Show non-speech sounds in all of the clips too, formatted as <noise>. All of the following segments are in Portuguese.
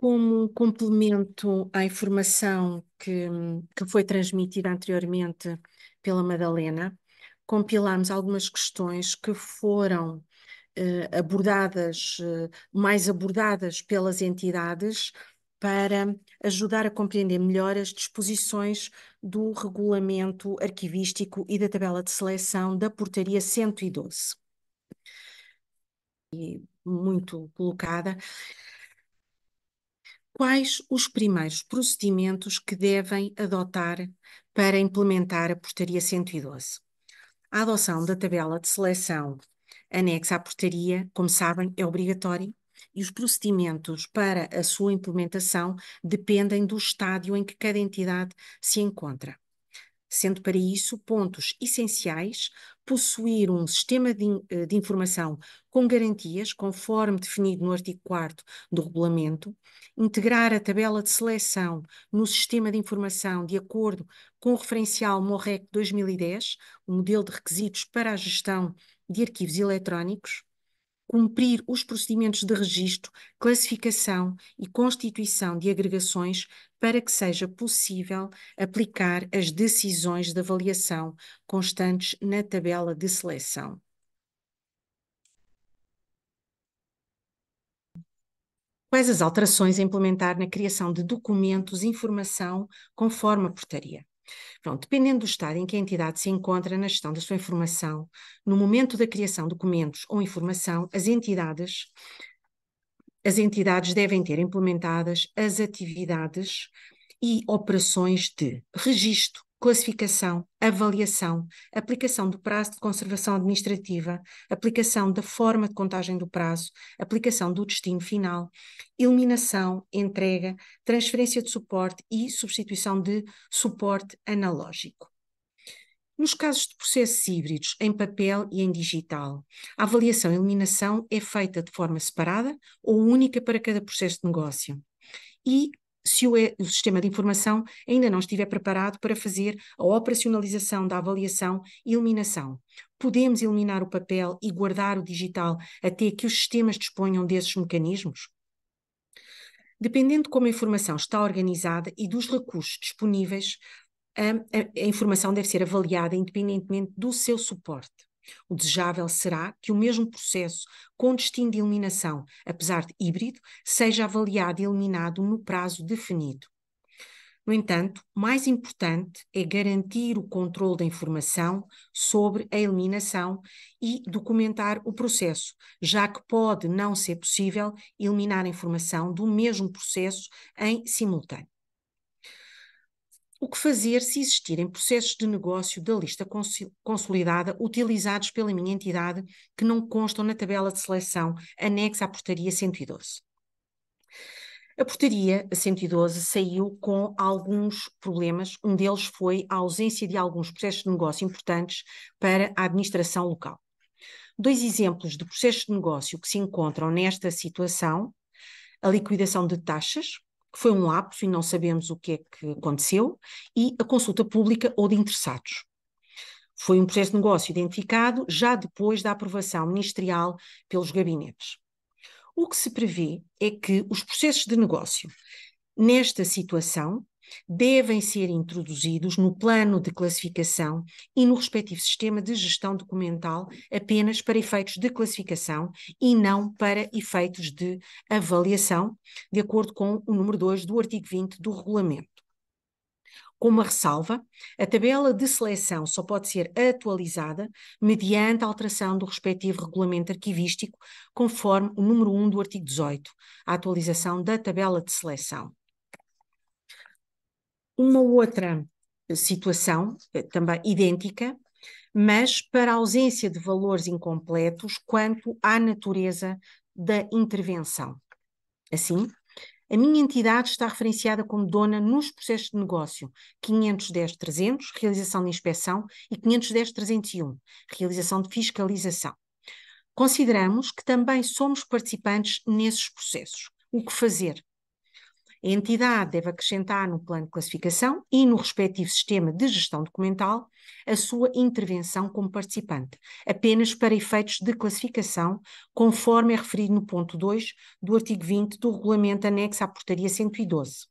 como complemento à informação que, que foi transmitida anteriormente pela Madalena, compilámos algumas questões que foram eh, abordadas, eh, mais abordadas pelas entidades, para ajudar a compreender melhor as disposições do regulamento arquivístico e da tabela de seleção da portaria 112. E muito colocada quais os primeiros procedimentos que devem adotar para implementar a Portaria 112. A adoção da tabela de seleção anexa à portaria, como sabem, é obrigatória e os procedimentos para a sua implementação dependem do estádio em que cada entidade se encontra sendo para isso pontos essenciais possuir um sistema de, eh, de, informação com garantias, conforme definido no artigo 4 do regulamento, integrar a tabela de seleção no sistema de informação de acordo com o referencial MORREC 2010, o modelo de requisitos para a gestão de arquivos eletrónicos, cumprir os procedimentos de registro, classificação e constituição de agregações para que seja possível aplicar as decisões de avaliação constantes na tabela de seleção. Quais as alterações a implementar na criação de documentos, informação, conforme a portaria? Pronto, dependendo do estado em que a entidade se encontra na gestão da sua informação, no momento da criação de documentos ou informação, as entidades as entidades devem ter implementadas as atividades e operações de registro, classificação, avaliação, aplicação do prazo de conservação administrativa, aplicação da forma de contagem do prazo, aplicação do destino final, eliminação, entrega, transferência de suporte e substituição de suporte analógico. Nos casos de processos híbridos, em papel e em digital, a avaliação e eliminação é feita de forma separada ou única para cada processo de negócio. E se o, eh, o, sistema de informação ainda não estiver preparado para fazer a operacionalização da avaliação e eliminação. Podemos eliminar o papel e guardar o digital até que os sistemas disponham desses mecanismos? Dependendo de como a informação está organizada e dos recursos disponíveis, a, a, a informação deve ser avaliada independentemente do seu suporte. O desejável será que o mesmo processo, com destino de eliminação, apesar de híbrido, seja avaliado e eliminado no prazo definido. No entanto, mais importante é garantir o controle da informação sobre a eliminação e documentar o processo, já que pode não ser possível eliminar a informação do mesmo processo em simultâneo. O que fazer se existirem processos de negócio da lista consolidada utilizados pela minha entidade que não constam na tabela de seleção anexa à portaria 112? A portaria 112 saiu com alguns problemas. Um deles foi a ausência de alguns processos de negócio importantes para a administração local. Dois exemplos de processos de negócio que se encontram nesta situação: a liquidação de taxas, que foi um lapso e não sabemos o que é que aconteceu, e a consulta pública ou de interessados. Foi um processo de negócio identificado já depois da aprovação ministerial pelos gabinetes. O que se prevê é que os processos de negócio, nesta situação, devem ser introduzidos no plano de classificação e no respectivo sistema de gestão documental apenas para efeitos de classificação e não para efeitos de avaliação, de acordo com o número 2 do artigo 20 do regulamento. Com uma ressalva, a tabela de seleção só pode ser atualizada mediante a alteração do respectivo regulamento arquivístico, conforme o número 1 do artigo 18, a atualização da tabela de seleção uma outra situação, eh, também idêntica, mas para ausência de valores incompletos quanto à natureza da intervenção. Assim, a minha entidade está referenciada como dona nos processos de negócio 510-300, realização de inspeção, e 510-301, realização de fiscalização. Consideramos que também somos participantes nesses processos. O que fazer? A entidade deve acrescentar no plano de classificação e no respectivo sistema de gestão documental a sua intervenção como participante, apenas para efeitos de classificação, conforme é referido no ponto 2 do artigo 20 do regulamento anexo à portaria 112.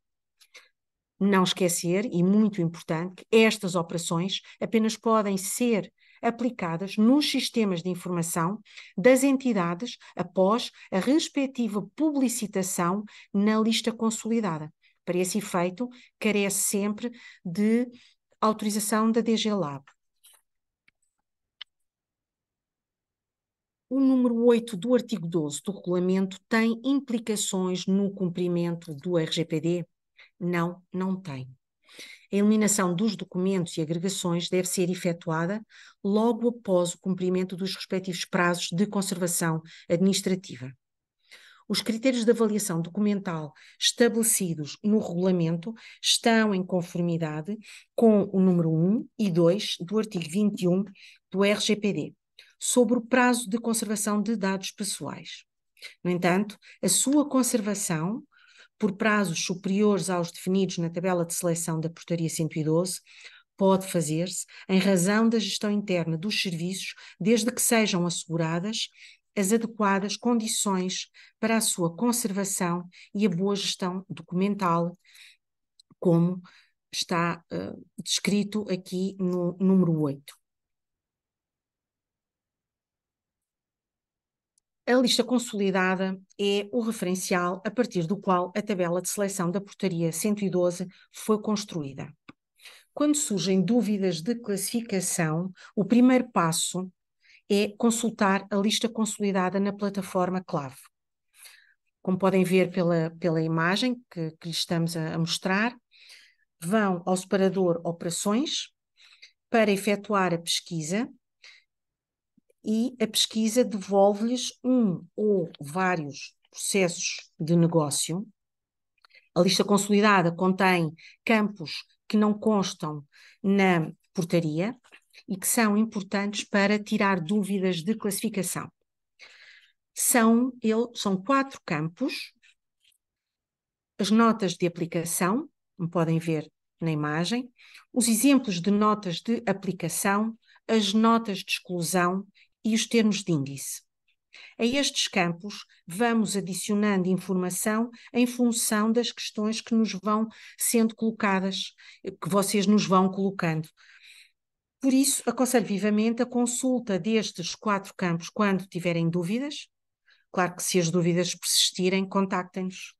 Não esquecer, e muito importante, que estas operações apenas podem ser aplicadas nos sistemas de informação das entidades após a respectiva publicitação na lista consolidada. Para esse efeito, carece sempre de autorização da DG Lab. O número 8 do artigo 12 do regulamento tem implicações no cumprimento do RGPD? Não, não tem. A eliminação dos documentos e agregações deve ser efetuada logo após o cumprimento dos respectivos prazos de conservação administrativa. Os critérios de avaliação documental estabelecidos no regulamento estão em conformidade com o número 1 e 2 do artigo 21 do RGPD, sobre o prazo de conservação de dados pessoais. No entanto, a sua conservação por prazos superiores aos definidos na tabela de seleção da portaria 112, pode fazer-se em razão da gestão interna dos serviços, desde que sejam asseguradas as adequadas condições para a sua conservação e a boa gestão documental, como está uh, descrito aqui no número 8. A lista consolidada é o referencial a partir do qual a tabela de seleção da portaria 112 foi construída. Quando surgem dúvidas de classificação, o primeiro passo é consultar a lista consolidada na plataforma Clave. Como podem ver pela, pela imagem que, que lhe estamos a, a mostrar, vão ao separador Operações para efetuar a pesquisa e a pesquisa devolve-lhes um ou vários processos de negócio. A lista consolidada contém campos que não constam na portaria e que são importantes para tirar dúvidas de classificação. São, ele, são quatro campos. As notas de aplicação, como podem ver na imagem, os exemplos de notas de aplicação, as notas de exclusão e os termos de índice. A estes campos, vamos adicionando informação em função das questões que nos vão sendo colocadas, que vocês nos vão colocando. Por isso, aconselho vivamente a consulta destes quatro campos quando tiverem dúvidas. Claro que se as dúvidas persistirem, contactem-nos.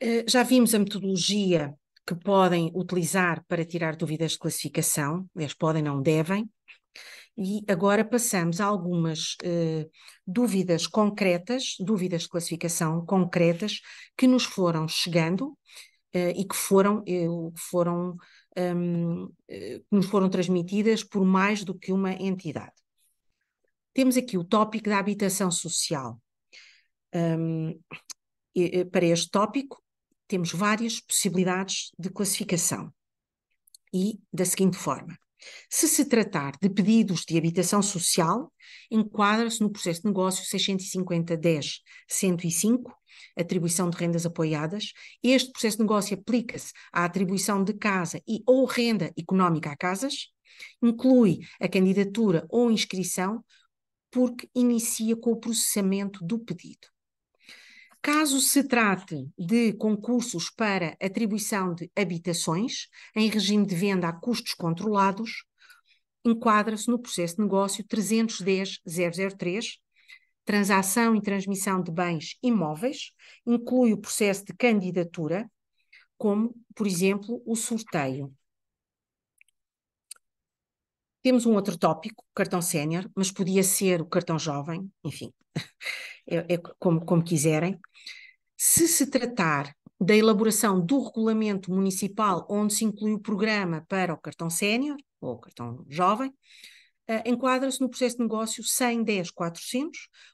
Eh, já vimos a metodologia que podem utilizar para tirar dúvidas de classificação, eles podem, não devem. E agora passamos a algumas eh, dúvidas concretas, dúvidas de classificação concretas que nos foram chegando eh, e que foram, foram um, eh, que nos foram transmitidas por mais do que uma entidade. Temos aqui o tópico da habitação social. Um, para este tópico, temos várias possibilidades de classificação e da seguinte forma. Se se tratar de pedidos de habitação social, enquadra-se no processo de negócio 650-10-105, atribuição de rendas apoiadas. Este processo de negócio aplica-se à atribuição de casa e ou renda económica a casas, inclui a candidatura ou inscrição, porque inicia com o processamento do pedido. Caso se trate de concursos para atribuição de habitações em regime de venda a custos controlados, enquadra-se no processo de negócio 310.003, transação e transmissão de bens imóveis, inclui o processo de candidatura, como, por exemplo, o sorteio. Temos um outro tópico, cartão sénior, mas podia ser o cartão jovem, enfim é, é como, como quiserem. Se se tratar da elaboração do regulamento municipal onde se inclui o programa para o cartão sénior ou o cartão jovem, Uh, enquadra-se no processo de negócio 110-400,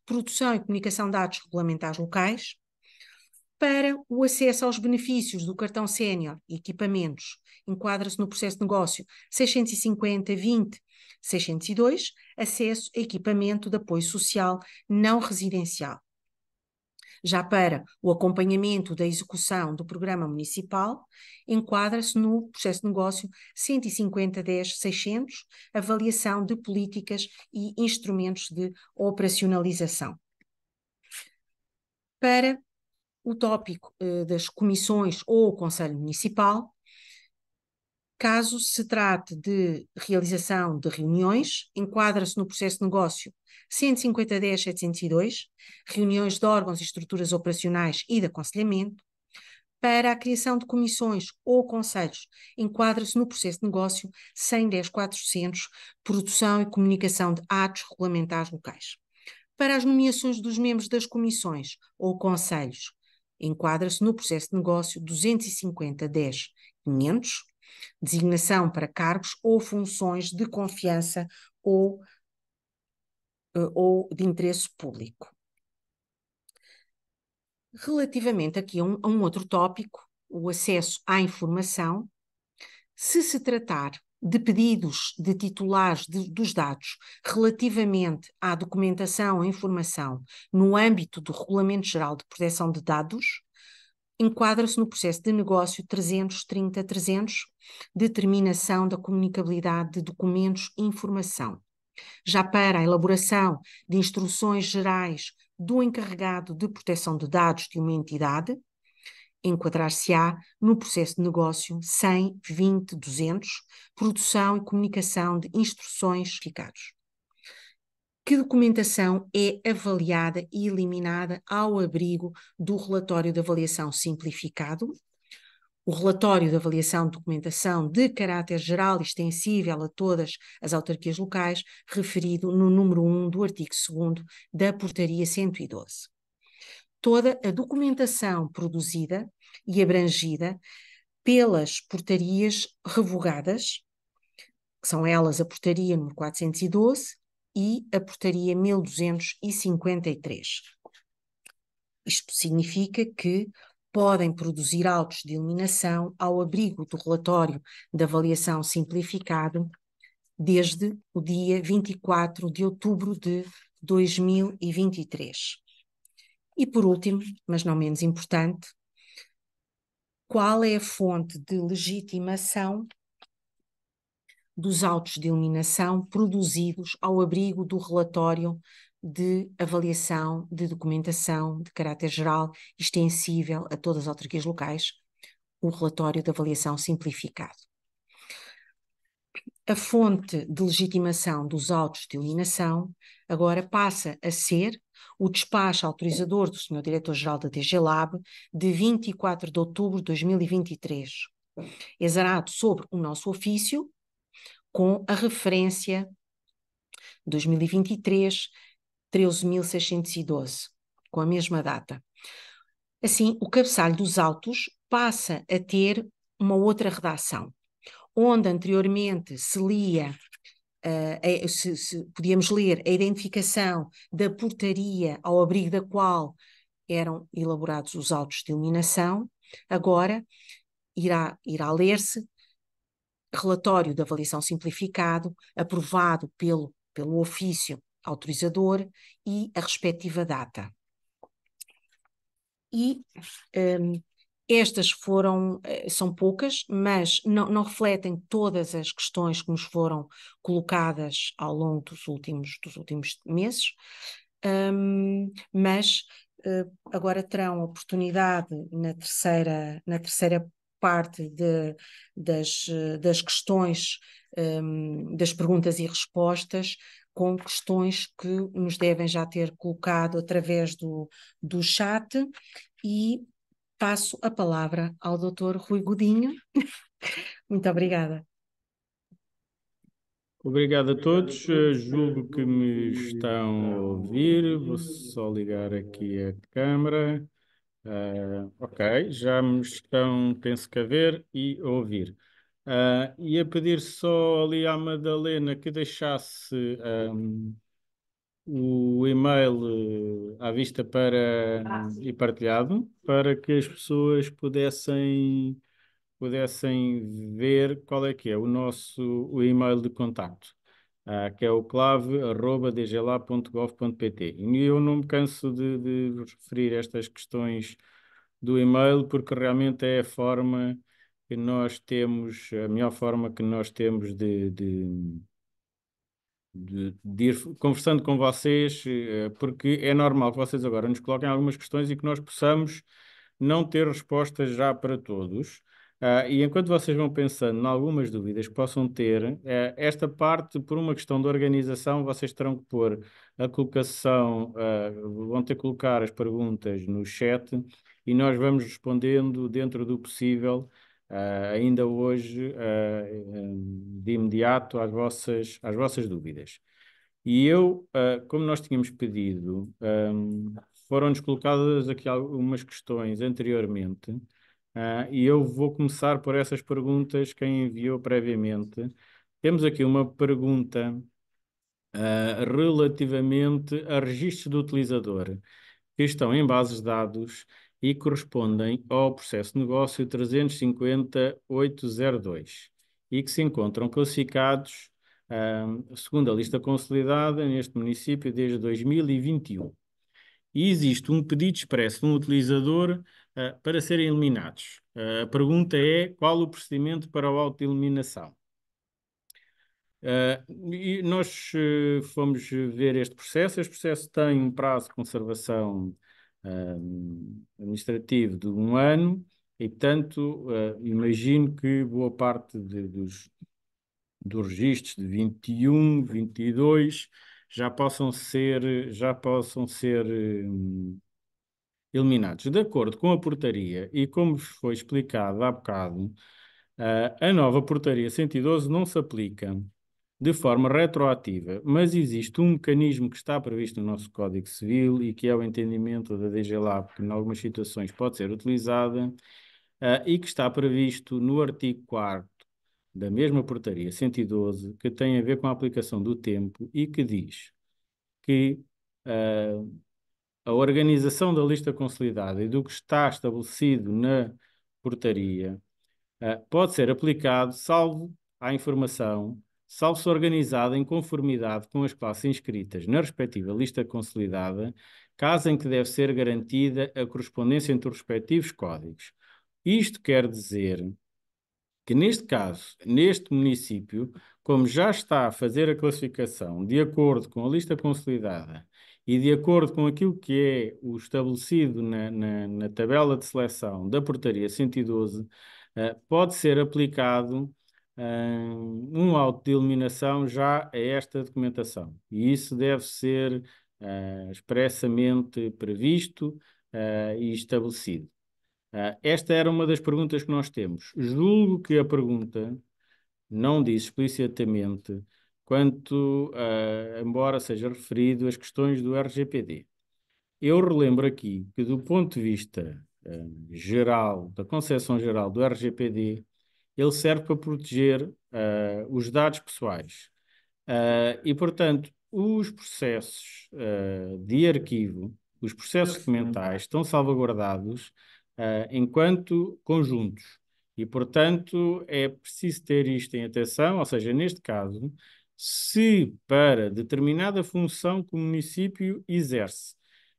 produção e comunicação de dados regulamentares locais, para o acesso aos benefícios do cartão sénior e equipamentos, enquadra-se no processo de negócio 650.20 602, acesso a equipamento de apoio social não residencial. Já para o acompanhamento da execução do programa municipal, enquadra-se no processo de negócio 150-10-600, avaliação de políticas e instrumentos de operacionalização. Para o tópico eh, das comissões ou o Conselho Municipal, Caso se trate de realização de reuniões, enquadra-se no processo de negócio 150-10-702, reuniões de órgãos e estruturas operacionais e de aconselhamento. Para a criação de comissões ou conselhos, enquadra-se no processo de negócio 110-400, produção e comunicação de atos regulamentares locais. Para as nomeações dos membros das comissões ou conselhos, enquadra-se no processo de negócio 250-10-500, designação para cargos ou funções de confiança ou, eh, ou de interesse público. Relativamente aqui a um, a um outro tópico, o acesso à informação, se se tratar de pedidos de titulares de, dos dados relativamente à documentação ou informação no âmbito do Regulamento Geral de Proteção de Dados, enquadra-se no processo de negócio 330-300, determinação da comunicabilidade de documentos e informação. Já para a elaboração de instruções gerais do encarregado de proteção de dados de uma entidade, enquadrar-se-á no processo de negócio 100, 20, 200, produção e comunicação de instruções ficados que documentação é avaliada e eliminada ao abrigo do relatório de avaliação simplificado. O relatório de avaliação de documentação de caráter geral e extensível a todas as autarquias locais, referido no número 1 do artigo 2 da Portaria 112. Toda a documentação produzida e abrangida pelas portarias revogadas, que são elas a portaria número 412 e a portaria 1253. Isto significa que podem produzir autos de iluminação ao abrigo do relatório de avaliação simplificado desde o dia 24 de outubro de 2023. E por último, mas não menos importante, qual é a fonte de legitimação dos autos de eliminação produzidos ao abrigo do relatório de avaliação de documentação de caráter geral extensível a todas as autarquias locais, o relatório de avaliação simplificado. A fonte de legitimação dos autos de eliminação agora passa a ser o despacho autorizador do Sr. Diretor-Geral da DG Lab de 24 de outubro de 2023, exarado sobre o nosso ofício, com a referência 2023 13.612, com a mesma data. Assim, o cabeçalho dos autos passa a ter uma outra redação, onde anteriormente se lia Uh, se, se, podíamos ler a identificação da portaria ao abrigo da qual eram elaborados os autos de iluminação, agora irá, irá ler-se relatório de avaliação simplificado, aprovado pelo, pelo ofício autorizador e a respectiva data. E um, estas foram, eh, são poucas, mas não, não, refletem todas as questões que nos foram colocadas ao longo dos últimos, dos últimos meses, um, mas uh, agora terão oportunidade na terceira, na terceira parte de, das, das questões, um, das perguntas e respostas, com questões que nos devem já ter colocado através do, do chat e passo a palavra ao Dr. Rui Godinho. <laughs> Muito obrigada. Obrigado a todos. Eh, eh, julgo que me estão a ouvir. Vou só ligar aqui a câmara. Uh, ok, já me estão, penso que a ver e a ouvir. Uh, ia pedir só ali à Madalena que deixasse um, o e-mail ah, à vista para ah, hum, e partilhado para que as pessoas pudessem pudessem ver qual é que é o nosso o e-mail de contacto uh, que é o clave.dgla.gov.pt. E eu não me canso de, de, referir estas questões do e-mail, porque realmente é a forma que nós temos, a melhor forma que nós temos de, de de, de, ir conversando com vocês, eh, porque é normal que vocês agora nos coloquem algumas questões e que nós possamos não ter respostas já para todos, Uh, e enquanto vocês vão pensando em algumas dúvidas que possam ter, uh, esta parte, por uma questão de organização, vocês terão que pôr a colocação, uh, vão ter que colocar as perguntas no chat e nós vamos respondendo dentro do possível, ainda hoje, de imediato, às vossas, às vossas dúvidas. E eu, como nós tínhamos pedido, um, foram-nos colocadas aqui algumas questões anteriormente. Uh, e eu vou começar por essas perguntas que enviou previamente. Temos aqui uma pergunta uh, relativamente a registros do utilizador, que estão em bases de dados e correspondem ao processo de negócio 350.802 e que se encontram classificados uh, segundo a lista consolidada neste município desde 2021. E existe um pedido expresso de um utilizador eh, para serem eliminados. Uh, a pergunta é qual o procedimento para a auto-eliminação? Uh, nós fomos ver este processo. Este processo tem um prazo de conservação administrativo de um ano e, portanto, imagino que boa parte de, dos, dos registros de 21, 22 já possam ser, já possam ser hum, eliminados. De acordo com a portaria e como vos foi explicado há bocado, ah, a nova portaria 112 não se aplica de forma retroativa, mas existe um mecanismo que está previsto no nosso Código Civil e que é o entendimento da DG Lab, que em algumas situações pode ser utilizada, ah, e que está previsto no artigo 4 da mesma portaria 112, que tem a ver com a aplicação do tempo e que diz que uh, a organização da lista consolidada e do que está estabelecido na portaria uh, pode ser aplicado salvo à informação, salvo se organizada em conformidade com as classes inscritas na respectiva lista consolidada, caso em que deve ser garantida a correspondência entre os respectivos códigos. Isto quer dizer que neste caso, neste município, como já está a fazer a classificação de acordo com a lista consolidada e de acordo com aquilo que é o estabelecido na, na, na tabela de seleção da portaria 112, uh, eh, pode ser aplicado uh, um auto de eliminação já a esta documentação. E isso deve ser uh, expressamente previsto e estabelecido. esta era uma das perguntas que nós temos. Julgo que a pergunta não diz explicitamente quanto, embora seja referido, as questões do RGPD. Eu relembro aqui que, do ponto de vista eh, geral, da concepção geral do RGPD, ele serve para proteger uh, os dados pessoais. Eh, e, portanto, os processos de arquivo, os processos documentais, estão salvaguardados enquanto conjuntos. E, portanto, é preciso ter isto em atenção, ou seja, neste caso, se para determinada função que o município exerce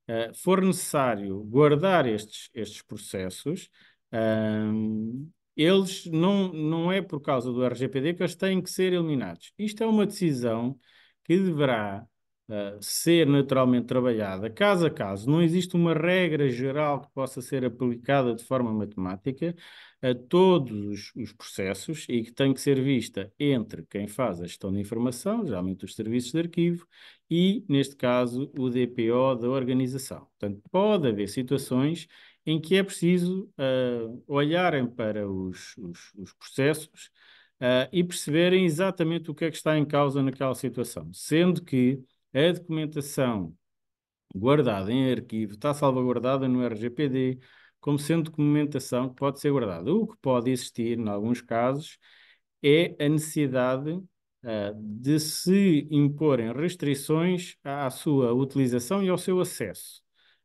uh, for necessário guardar estes, estes processos, uh, eles não, não é por causa do RGPD que eles têm que ser eliminados. Isto é uma decisão que deverá uh, ser naturalmente trabalhada caso a caso. Não existe uma regra geral que possa ser aplicada de forma matemática a todos os processos e que tem que ser vista entre quem faz a gestão de informação, geralmente os serviços de arquivo, e, neste caso, o DPO da organização. Portanto, pode haver situações em que é preciso uh, olharem para os, os, os processos uh, e perceberem exatamente o que é que está em causa naquela situação, sendo que a documentação guardada em arquivo está salvaguardada no RGPD como sendo documentação que pode ser guardada. O que pode existir, em alguns casos, é a necessidade uh, de se imporem restrições à sua utilização e ao seu acesso.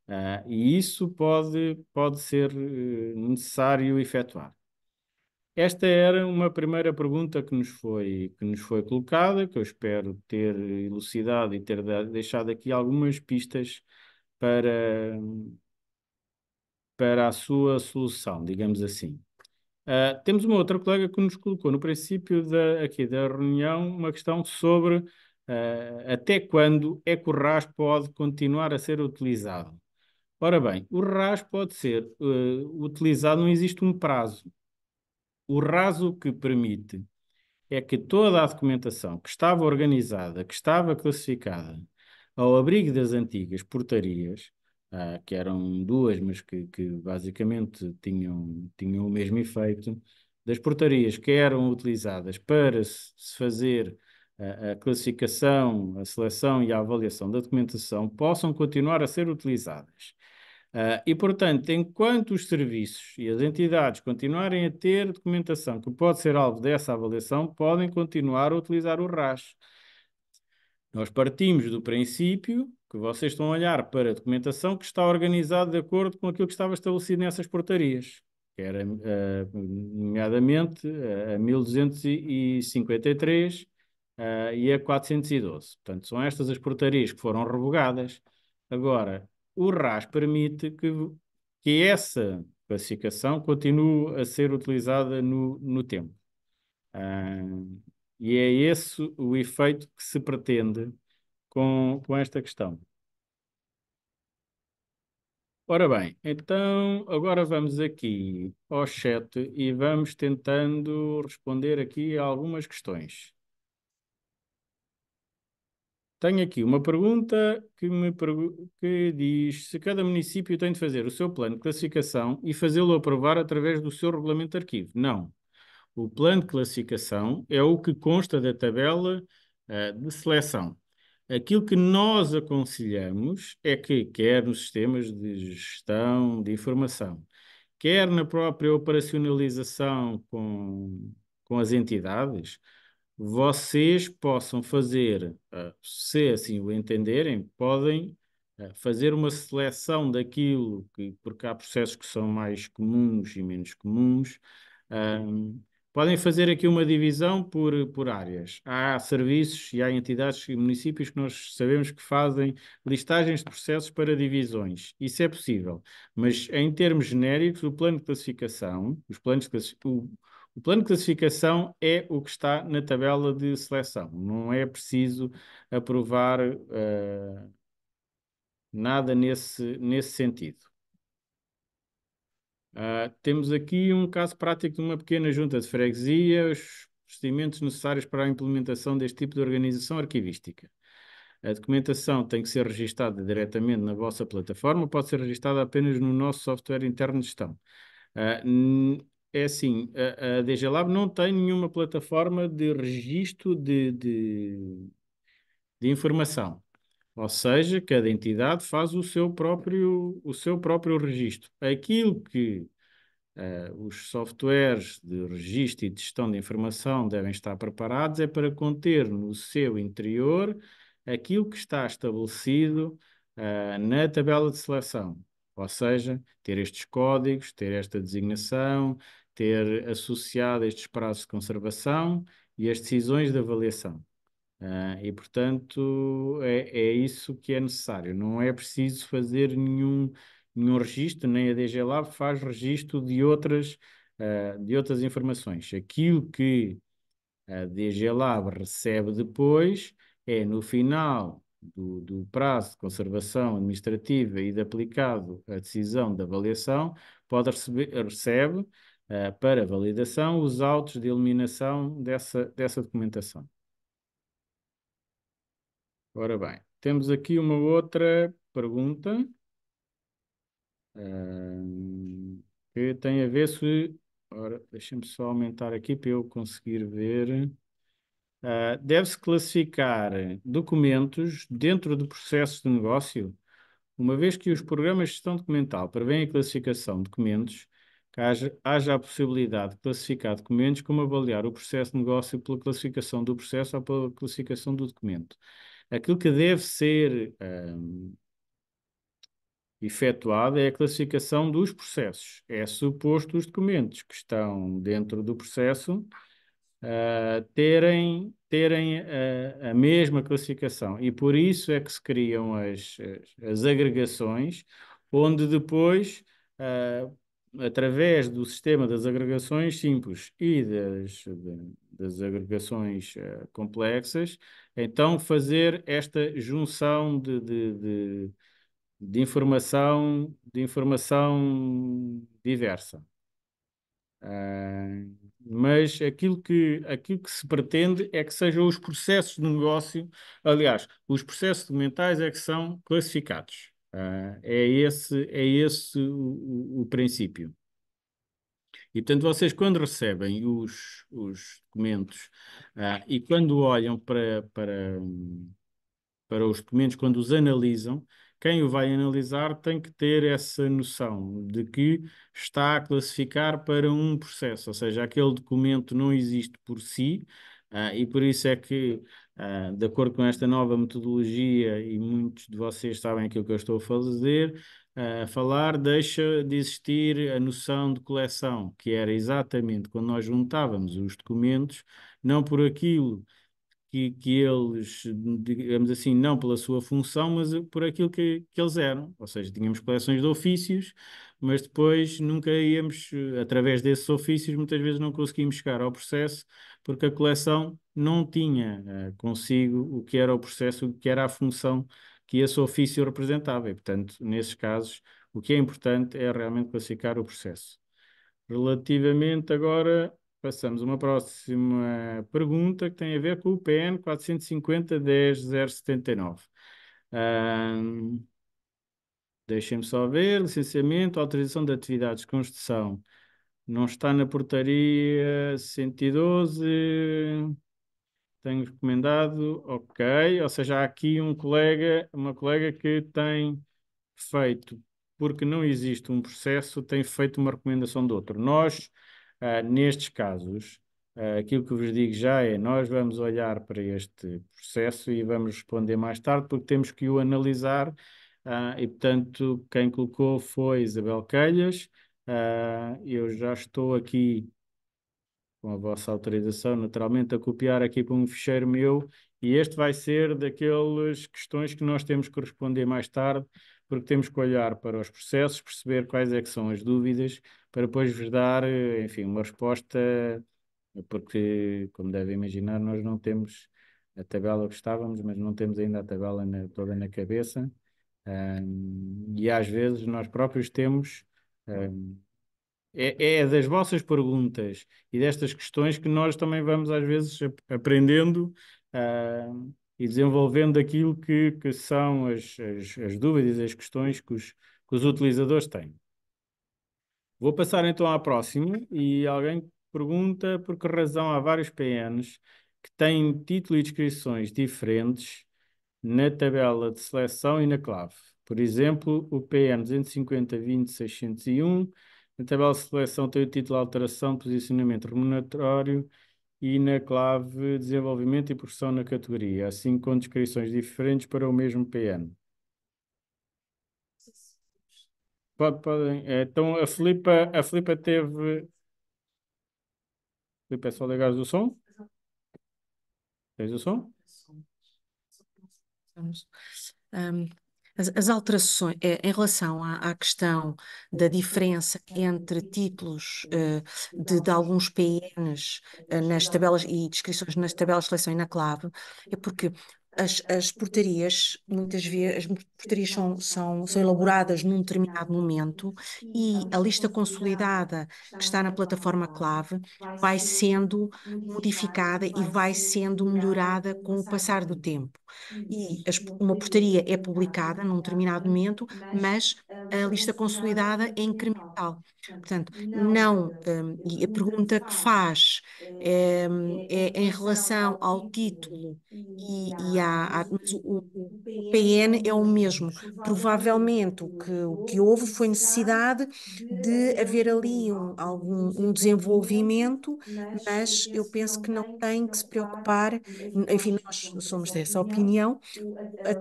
Uh, e isso pode, pode ser eh, necessário efetuar. Esta era uma primeira pergunta que nos foi, que nos foi colocada, que eu espero ter elucidado e ter deixado aqui algumas pistas para, para a sua solução, digamos assim. Uh, temos uma outra colega que nos colocou no princípio da, aqui da reunião uma questão sobre uh, até quando é que o RAS pode continuar a ser utilizado. Ora bem, o RAS pode ser uh, utilizado, não existe um prazo. O raso que permite é que toda a documentação que estava organizada, que estava classificada ao abrigo das antigas portarias, ah, que eram duas, mas que, que basicamente tinham, tinham o mesmo efeito, das portarias que eram utilizadas para se fazer a, ah, a classificação, a seleção e a avaliação da documentação possam continuar a ser utilizadas. Uh, e, portanto, enquanto os serviços e as entidades continuarem a ter documentação que pode ser alvo dessa avaliação, podem continuar a utilizar o RAS. Nós partimos do princípio que vocês estão a olhar para a documentação que está organizada de acordo com aquilo que estava estabelecido nessas portarias, que era, uh, nomeadamente, ah, a uh, 1253 uh, e a 412. Portanto, são estas as portarias que foram revogadas. Agora, o RAS permite que, que essa classificação continue a ser utilizada no, no tempo. Ah, e é esse o efeito que se pretende com, com esta questão. Ora bem, então agora vamos aqui ao chat e vamos tentando responder aqui algumas questões. Tenho aqui uma pergunta que me pergu que diz se cada município tem de fazer o seu plano de classificação e fazê-lo aprovar através do seu regulamento de arquivo. Não. O plano de classificação é o que consta da tabela uh, de seleção. Aquilo que nós aconselhamos é que, quer nos sistemas de gestão de informação, quer na própria operacionalização com, com as entidades, vocês possam fazer, eh, se assim o entenderem, podem eh, fazer uma seleção daquilo que, porque há processos que são mais comuns e menos comuns, um, podem fazer aqui uma divisão por, por áreas. Há serviços e há entidades e municípios que nós sabemos que fazem listagens de processos para divisões. Isso é possível, mas em termos genéricos, o plano de classificação, os planos, o o plano de classificação é o que está na tabela de seleção. Não é preciso aprovar uh, nada nesse, nesse sentido. Uh, temos aqui um caso prático de uma pequena junta de freguesia, os procedimentos necessários para a implementação deste tipo de organização arquivística. A documentação tem que ser registada diretamente na vossa plataforma, pode ser registada apenas no nosso software interno de gestão. Uh, é assim, a, a DG Lab não tem nenhuma plataforma de registro de, de, de, informação. Ou seja, cada entidade faz o seu próprio, o seu próprio registro. Aquilo que uh, os softwares de registro e de gestão de informação devem estar preparados é para conter no seu interior aquilo que está estabelecido uh, na tabela de seleção. Ou seja, ter estes códigos, ter esta designação, ter associado estes prazos de conservação e as decisões de avaliação. Uh, e, portanto, é, é, isso que é necessário. Não é preciso fazer nenhum, nenhum registro, nem a DG Lab faz registro de outras, uh, de outras informações. Aquilo que a DG Lab recebe depois é, no final do, do prazo de conservação administrativa e de aplicado a decisão de avaliação, pode receber, recebe uh, para validação os autos de eliminação dessa, dessa documentação. Ora bem, temos aqui uma outra pergunta uh, que tem a ver se. deixem me só aumentar aqui para eu conseguir ver. Uh, Deve-se classificar documentos dentro do processo de negócio? Uma vez que os programas de gestão documental prevêem a classificação de documentos, haja, haja a possibilidade de classificar documentos, como avaliar o processo de negócio pela classificação do processo ou pela classificação do documento. Aquilo que deve ser um, é a classificação dos processos. É suposto os documentos que estão dentro do processo uh, terem, terem a, ah, a, mesma classificação. E por isso é que se criam as, as, as agregações, onde depois. Uh, através do sistema das agregações simples e das, das agregações uh, complexas, então fazer esta junção de, de, de, de informação, de informação diversa. Uh, mas aquilo que, aquilo que se pretende é que sejam os processos de negócio, aliás, os processos documentais é que são classificados. Uh, é esse, é esse o, o, princípio. E, portanto, vocês quando recebem os, os documentos uh, e quando olham para, para, para os documentos, quando os analisam, quem o vai analisar tem que ter essa noção de que está a classificar para um processo, ou seja, aquele documento não existe por si, uh, e por isso é que Uh, de acordo com esta nova metodologia, e muitos de vocês sabem aquilo que eu estou a fazer, uh, falar, deixa de existir a noção de coleção, que era exatamente quando nós juntávamos os documentos, não por aquilo que, que eles, digamos assim, não pela sua função, mas por aquilo que, que eles eram. Ou seja, tínhamos coleções de ofícios, mas depois nunca íamos, através desses ofícios, muitas vezes não conseguimos chegar ao processo porque a coleção não tinha uh, consigo o que era o processo, o que era a função que esse ofício representava. E, portanto, nesses casos, o que é importante é realmente classificar o processo. Relativamente agora, passamos a uma próxima pergunta que tem a ver com o PN 450 10079. Um, Deixem-me só ver, licenciamento, autorização de atividades de construção não está na portaria 112. Tenho recomendado, ok. Ou seja, há aqui um colega, uma colega que tem feito, porque não existe um processo, tem feito uma recomendação de outro. Nós, ah, nestes casos, ah, aquilo que vos digo já é, nós vamos olhar para este processo e vamos responder mais tarde, porque temos que o analisar. Ah, e, portanto, quem colocou foi Isabel Calhas. Uh, eu já estou aqui, com a vossa autorização, naturalmente, a copiar aqui para um ficheiro meu e este vai ser daquelas questões que nós temos que responder mais tarde, porque temos que olhar para os processos, perceber quais é que são as dúvidas, para depois vos dar, enfim, uma resposta, porque, como devem imaginar, nós não temos a tabela que estávamos, mas não temos ainda a tabela na, toda na cabeça. Um, ah, e às vezes nós próprios temos Hum. Hum. é, é, das vossas perguntas e destas questões que nós também vamos, às vezes, aprendendo uh, e desenvolvendo aquilo que, que são as, as, as dúvidas e as questões que os, que os utilizadores têm. Vou passar então à próxima e alguém pergunta por que razão há vários PNs que têm título e descrições diferentes na tabela de seleção e na clave. Por exemplo, o PN 250 20 na tabela de seleção tem o título Alteração, Posicionamento Remuneratório e na clave Desenvolvimento e progressão na categoria, assim com descrições diferentes para o mesmo PN. Pode, eh, Então a Filipa, a Filipa teve. Filipa, é só ligares o som? Tens o som? Um, as, as alterações, eh, em relação à, à, questão da diferença entre títulos eh, de, de, alguns PNs eh, nas tabelas e descrições nas tabelas de seleção e na clave, é porque as, as portarias, muitas vezes, as portarias são, são, são elaboradas num determinado momento e a lista consolidada que está na plataforma clave vai sendo modificada e vai sendo melhorada com o passar do tempo. E as, uma portaria é publicada num determinado momento, mas a lista consolidada é incremental. Portanto, não, hum, e a pergunta que faz é, é em relação ao título e, e à há, o, o, PN é o mesmo. Provavelmente o que, o que houve foi necessidade de haver ali um, algum um desenvolvimento, mas eu penso que não tem que se preocupar, enfim, nós somos dessa opinião,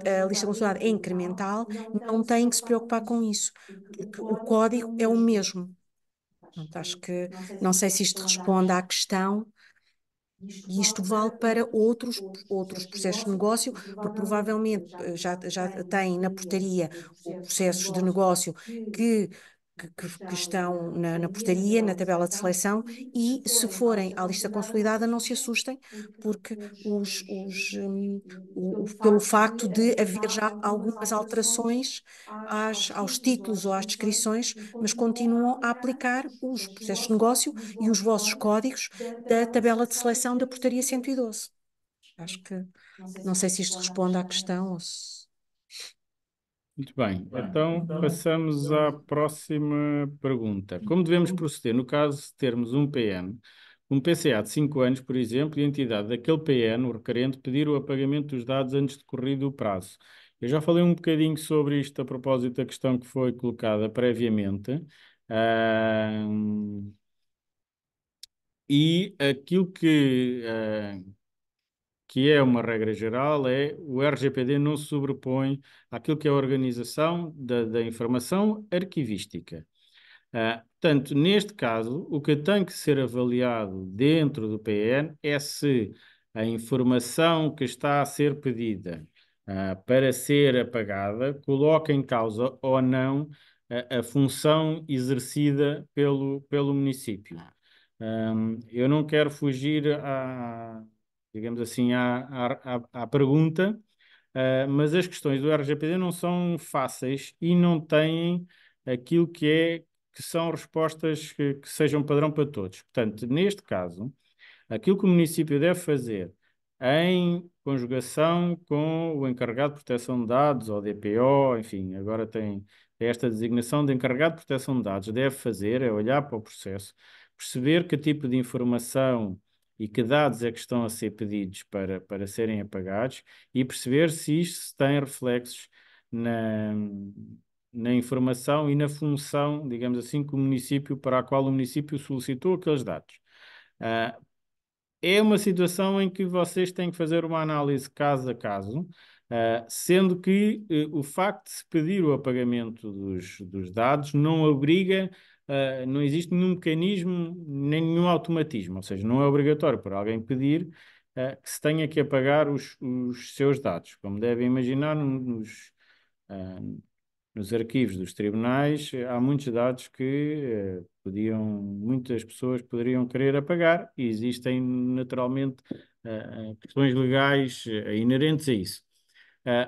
a, a lista consolidada é incremental, não tem que se preocupar com isso, porque o código é o é mesmo. Portanto, acho que não sei se isto responde à questão isto vale para outros, outros processos de negócio, porque provavelmente eh, já, já têm na portaria processos de negócio que que, que, estão na, na, portaria, na então, tabela de então, seleção, e se forem à lista consolidada, não se assustem, porque os, os, um, o, pelo facto de haver já algumas alterações às, aos títulos ou às descrições, mas continuam a aplicar os processos de negócio e os vossos códigos da tabela de seleção da portaria 112. Acho que não sei se isto responde à questão ou se muito bem, então, então passamos à próxima pergunta. Como uhum. devemos proceder no caso de termos um PN, um PCA de 5 anos, por exemplo, e a entidade daquele PN, o requerente, pedir o apagamento dos dados antes de corrido o prazo? Eu já falei um bocadinho sobre isto a propósito da questão que foi colocada previamente. e aquilo que uh, que é uma regra geral, é o RGPD não se sobrepõe àquilo que é a organização da, da informação arquivística. Uh, portanto, neste caso, o que tem que ser avaliado dentro do PN é se a informação que está a ser pedida uh, para ser apagada coloca em causa ou não a, a função exercida pelo, pelo município. Um, ah. eu não quero fugir a, digamos assim, à, à, à pergunta, uh, mas as questões do RGPD não são fáceis e não têm aquilo que é que são respostas que, que sejam padrão para todos. Portanto, neste caso, aquilo que o município deve fazer em conjugação com o encarregado de proteção de dados, ou DPO, enfim, agora tem esta designação de encarregado de proteção de dados, deve fazer é olhar para o processo, perceber que tipo de informação e que dados é que estão a ser pedidos para, para serem apagados e perceber se isto tem reflexos na, na informação e na função, digamos assim, que o município, para a qual o município solicitou aqueles dados. Uh, é uma situação em que vocês têm que fazer uma análise caso a caso, uh, sendo que uh, o facto de se pedir o apagamento dos, dos dados não obriga uh, não existe nenhum mecanismo, nem nenhum automatismo, ou seja, não é obrigatório para alguém pedir uh, que se tenha que apagar os, os seus dados. Como devem imaginar, nos, uh, nos arquivos dos tribunais há muitos dados que podiam, muitas pessoas poderiam querer apagar e existem naturalmente questões legais inerentes a isso.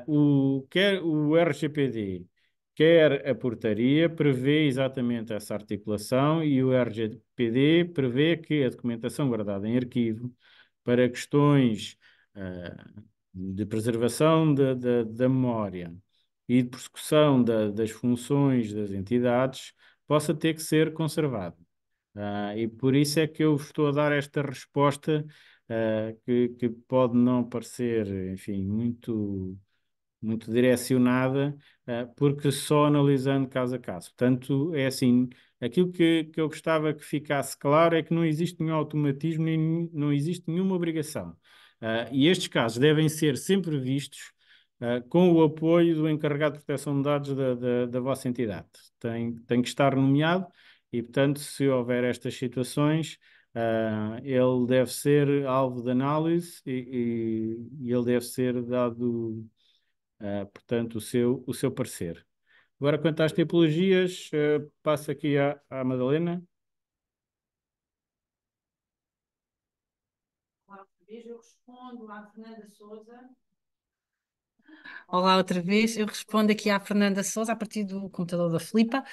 Uh, o, quer é o RGPD, quer a portaria prevê exatamente essa articulação e o RGPD prevê que a documentação guardada em arquivo para questões uh, de preservação da, da, memória e de persecução da, das funções das entidades possa ter que ser conservada. Uh, e por isso é que eu estou a dar esta resposta uh, que, que pode não parecer, enfim, muito muito direcionada, eh, porque só analisando caso a caso. Portanto, é assim, aquilo que, que eu gostava que ficasse claro é que não existe nenhum automatismo, nem, não existe nenhuma obrigação. Uh, e estes casos devem ser sempre vistos uh, com o apoio do encarregado de proteção de dados da, da, da, vossa entidade. Tem, tem que estar nomeado e, portanto, se houver estas situações, uh, ele deve ser alvo de análise e, e, e ele deve ser dado uh, portanto, o seu, o seu parecer. Agora, quanto às tipologias, uh, passo aqui à, à Madalena. Olá, eu respondo à Fernanda Souza. Olá, outra vez. Eu respondo aqui à Fernanda Souza a partir do computador da Filipa.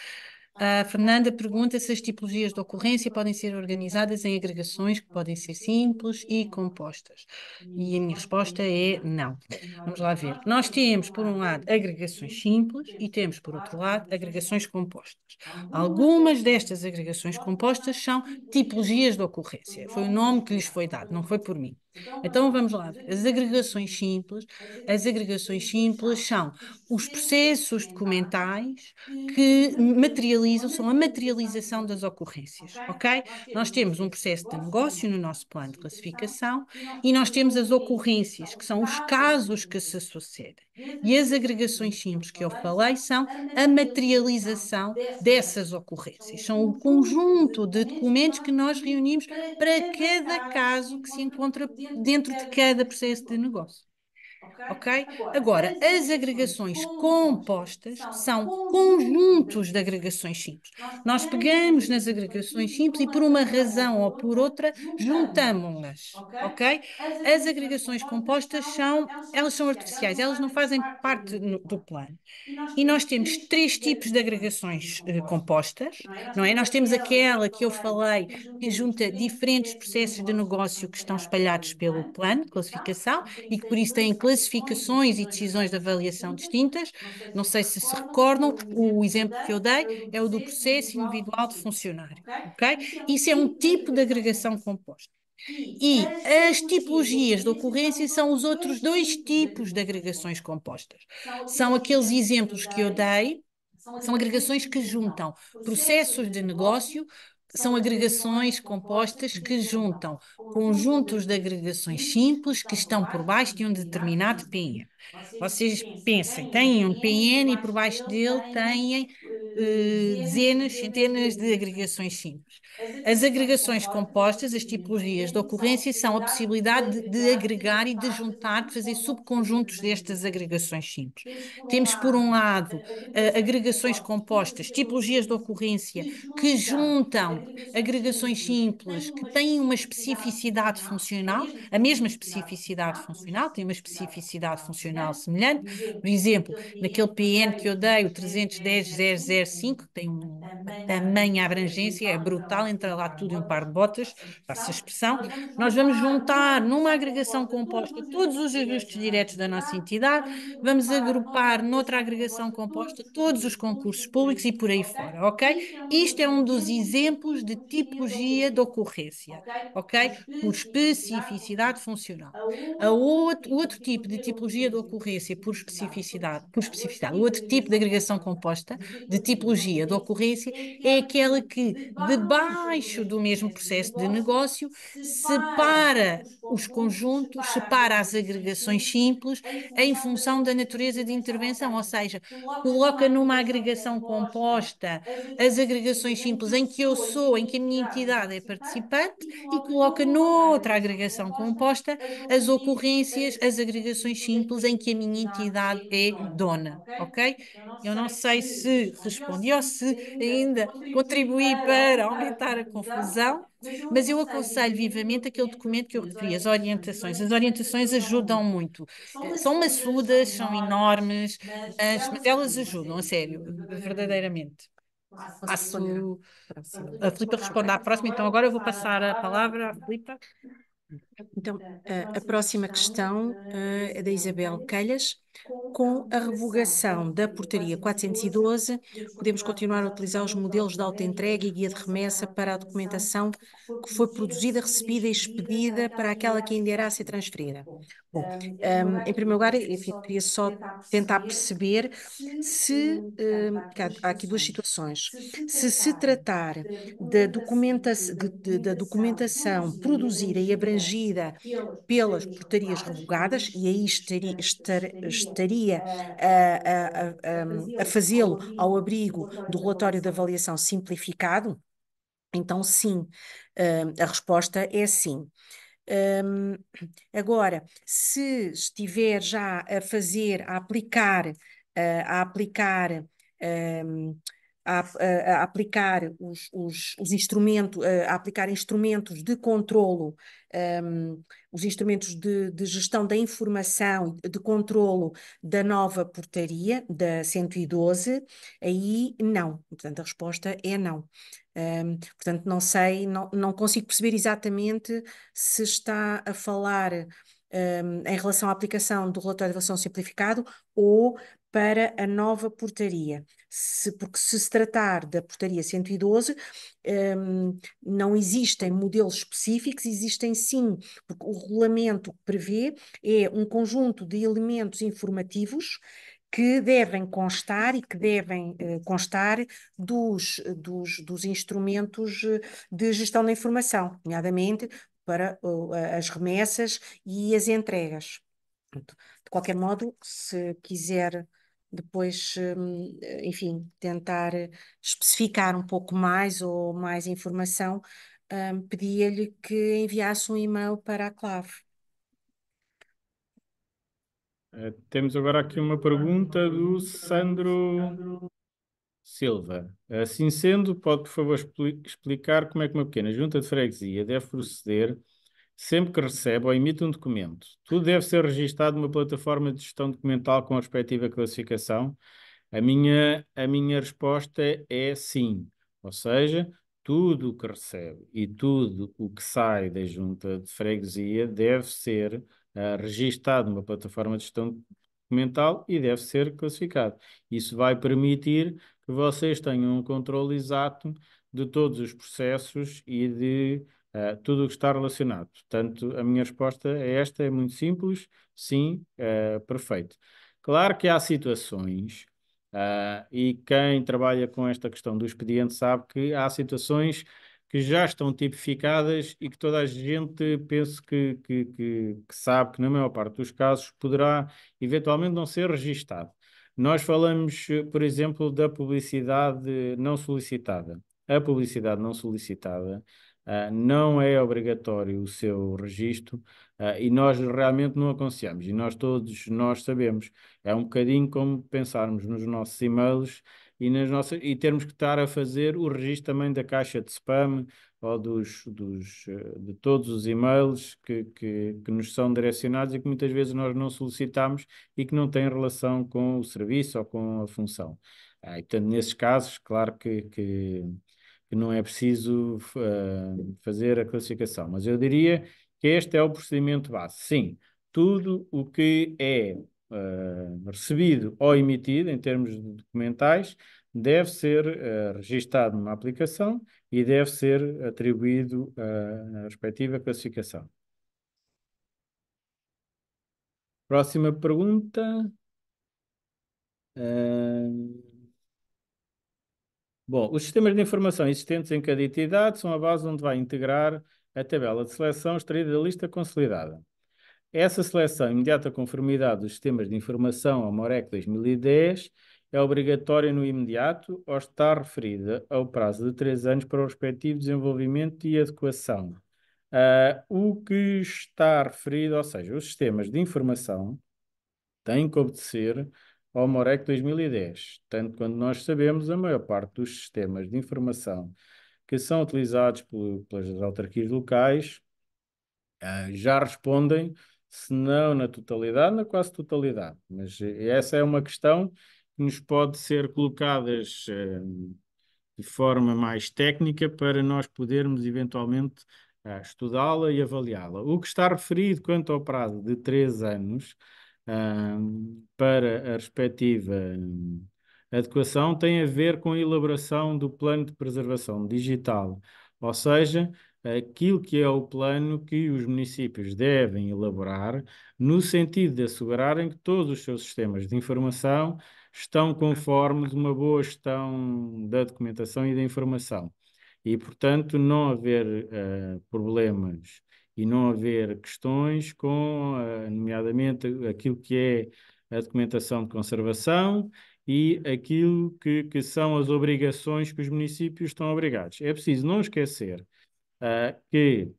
A Fernanda pergunta se as tipologias de ocorrência podem ser organizadas em agregações que podem ser simples e compostas. E a minha resposta é não. Vamos lá ver. Nós temos, por um lado, agregações simples e temos, por outro lado, agregações compostas. Algumas destas agregações compostas são tipologias de ocorrência. Foi o nome que lhes foi dado, não foi por mim. Então, então vamos lá, as agregações simples. As agregações simples são os processos documentais que materializam, são a materialização das ocorrências, ok? Nós temos um processo de negócio no nosso plano de classificação e nós temos as ocorrências, que são os casos que se sucedem. E as agregações simples que eu falei são a materialização dessas ocorrências. São o conjunto de documentos que nós reunimos para cada caso que se encontra dentro de cada processo de negócio. Ok? Agora, as agregações compostas são conjuntos de agregações simples. Nós pegamos nas agregações simples e, por uma razão ou por outra, juntamos-las. Ok? As agregações compostas são, elas são artificiais, elas não fazem parte do plano. E nós temos três tipos de agregações eh, compostas, não é? Nós é? temos aquela que eu falei, que junta diferentes processos de negócio que estão espalhados pelo é? plano, classificação, e que por isso têm classificação classificações e decisões de avaliação distintas. Não sei se se recordam, o exemplo que eu dei é o do processo individual de funcionário. Okay? Isso é um tipo de agregação composta. E as tipologias de ocorrência são os outros dois tipos de agregações compostas. São aqueles exemplos que eu dei, são agregações que juntam processos de negócio são agregações compostas que juntam conjuntos de agregações simples que estão por baixo de um determinado pinha. Vocês pensem, têm um PN e por baixo dele têm eh, dezenas, centenas de agregações simples. As agregações compostas, as tipologias de ocorrência, são a possibilidade de, de agregar e de juntar, de fazer subconjuntos destas agregações simples. Temos, por um lado, eh, agregações compostas, tipologias de ocorrência, que juntam agregações simples que têm uma especificidade funcional, a mesma especificidade funcional, tem uma especificidade funcional Uhum. semelhante. Por exemplo, naquele PN que eu dei, o 310.005, que tem uma tamanha abrangência, é brutal, é entra lá tudo em um par de botas, passa a expressão. Nós vamos juntar numa agregação composta todos os ajustes tá? diretos da nossa entidade, vamos agrupar noutra agregação composta todos os concursos públicos e por aí fora, ok? Isto é um é dos exemplos de tipologia de ocorrência, ok? Por especificidade funcional. A outro, outro tipo de tipologia de ocorrência por especificidade, por especificidade. O outro tipo de agregação composta, de tipologia de ocorrência, é aquela que, debaixo do mesmo processo de negócio, separa os conjuntos, separa as agregações simples em função da natureza de intervenção, ou seja, coloca numa agregação composta as agregações simples em que eu sou, em que a minha entidade é participante, e coloca noutra agregação composta as ocorrências, as agregações simples em em que a minha entidade é dona, ok? Eu não sei se respondi ou se ainda contribuí para aumentar a confusão, mas eu aconselho vivamente aquele documento que eu referi, as orientações. As orientações ajudam muito. São eh, maçudas, são enormes, mas, eh, mas elas ajudam, a sério, verdadeiramente. Passo, a Filipa responde à próxima, então agora eu vou passar a palavra à Filipa. Então, a, a próxima questão eh, eh, é, é da Isabel Calhas. Com a revogação da portaria 412, podemos continuar a utilizar os modelos de autoentrega e guia de remessa para a documentação que foi produzida, recebida e expedida para aquela que ainda irá ser transferida? Bom, um, eh, em primeiro ehm, lugar, enfim, queria só tentar perceber se. Um, há aqui duas situações. Se se tratar da documentação, de, de, da documentação produzida e abrangida decidida pelas portarias revogadas, e aí estaria, estaria eh, a, a, a, a fazê-lo ao abrigo do relatório de avaliação simplificado? Então, sim, eh, a resposta é sim. Ehm, agora, se estiver já a fazer, a aplicar, eh, a aplicar um, ehm, a, a, a aplicar os, os, os instrumentos, a aplicar instrumentos de controlo, um, os instrumentos de, de, gestão da informação, de controlo da nova portaria, da 112, aí não. Portanto, a resposta é não. Um, portanto, não sei, não, não consigo perceber exatamente se está a falar um, em relação à aplicação do relatório de avaliação simplificado ou para a nova portaria, se, porque se se tratar da portaria 112, um, não existem modelos específicos, existem sim, porque o regulamento prevê é um conjunto de elementos informativos que devem constar e que devem eh, constar dos, dos, dos instrumentos eh, de gestão da informação, nomeadamente para uh, as remessas e as entregas. De qualquer modo, se quiser depois, hum, enfim, tentar especificar um pouco mais ou mais informação, um, pedia-lhe que enviasse um e-mail para a Clave. Eh, temos agora aqui uma pergunta do Sandro Silva. Assim sendo, pode por favor explicar como é que uma pequena junta de freguesia deve proceder sempre que recebe ou emite um documento. Tudo deve ser registado numa plataforma de gestão documental com a respectiva classificação. A minha, a minha resposta é sim. Ou seja, tudo o que recebe e tudo o que sai da junta de freguesia deve ser uh, registado numa plataforma de gestão documental e deve ser classificado. Isso vai permitir que vocês tenham um controle exato de todos os processos e de Uh, tudo o que está relacionado. Portanto, a minha resposta é esta é muito simples, sim, uh, perfeito. Claro que há situações, uh, e quem trabalha com esta questão do expediente sabe que há situações que já estão tipificadas e que toda a gente penso que, que, que, que sabe que na maior parte dos casos poderá eventualmente não ser registado. Nós falamos, por exemplo, da publicidade não solicitada. A publicidade não solicitada Uh, não é obrigatório o seu registro uh, e nós realmente não aconselhamos e nós todos nós sabemos é um bocadinho como pensarmos nos nossos e-mails e nas nossas e termos que estar a fazer o registro também da caixa de spam ou dos, dos ah, de todos os e-mails que, que, que nos são direcionados e que muitas vezes nós não solicitamos e que não têm relação com o serviço ou com a função. Uh, e, portanto, nesses casos, claro que, que que não é preciso uh, fazer a classificação. Mas eu diria que este é o procedimento base. Sim, tudo o que é uh, recebido ou emitido em termos documentais deve ser uh, registado numa aplicação e deve ser atribuído à respectiva classificação. Próxima pergunta. Uh... Bom, os sistemas de informação existentes em cada entidade são a base onde vai integrar a tabela de seleção extraída da lista consolidada. Essa seleção imediata conformidade dos sistemas de informação ao MOREC 2010 é obrigatória no imediato ou está referida ao prazo de três anos para o respectivo desenvolvimento e adequação. Uh, o que está referido, ou seja, os sistemas de informação têm que obedecer ao MOREC 2010. Tanto quanto nós sabemos, a maior parte dos sistemas de informação que são utilizados por, pelas autarquias locais eh, já respondem, se não na totalidade, na quase totalidade. Mas eh, essa é uma questão que nos pode ser colocada eh, de forma mais técnica para nós podermos eventualmente estudá-la e avaliá-la. O que está referido quanto ao prazo de três anos para a respectiva hum, adequação tem a ver com a elaboração do plano de preservação digital, ou seja, aquilo que é o plano que os municípios devem elaborar, no sentido de assegurarem que todos os seus sistemas de informação estão conformes uma boa gestão da documentação e da informação. E, portanto, não haver uh, problemas e não haver questões com, eh, nomeadamente, aquilo que é a documentação de conservação e aquilo que, que são as obrigações que os municípios estão obrigados. É preciso não esquecer uh, que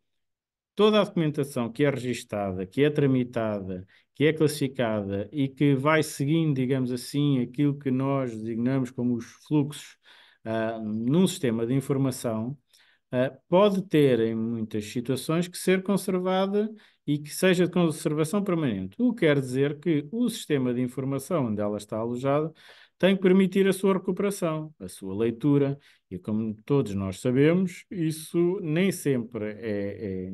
toda a documentação que é registada, que é tramitada, que é classificada e que vai seguindo, digamos assim, aquilo que nós designamos como os fluxos uh, num sistema de informação, eh, pode ter, em muitas situações, que ser conservada e que seja de conservação permanente. O que quer dizer que o sistema de informação onde ela está alojada tem que permitir a sua recuperação, a sua leitura, e como todos nós sabemos, isso nem sempre é,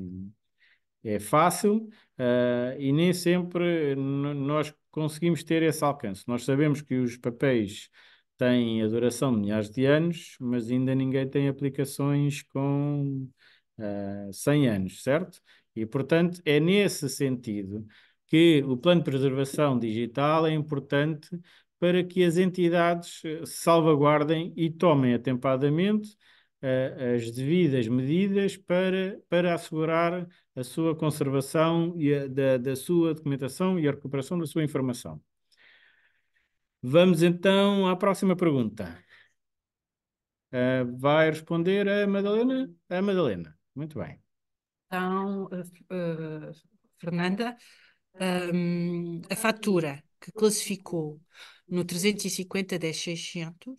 é, é fácil uh, e nem sempre nós conseguimos ter esse alcance. Nós sabemos que os papéis têm a duração de milhares de anos, mas ainda ninguém tem aplicações com uh, ah, 100 anos, certo? E, portanto, é nesse sentido que o plano de preservação digital é importante para que as entidades eh, salvaguardem e tomem atempadamente uh, as devidas medidas para, para assegurar a sua conservação e a, da, da sua documentação e a recuperação da sua informação. Vamos então à próxima pergunta. Uh, vai responder a Madalena? A Madalena, muito bem. Então, uh, Fernanda, um, a fatura que classificou no 350-10-600 uh,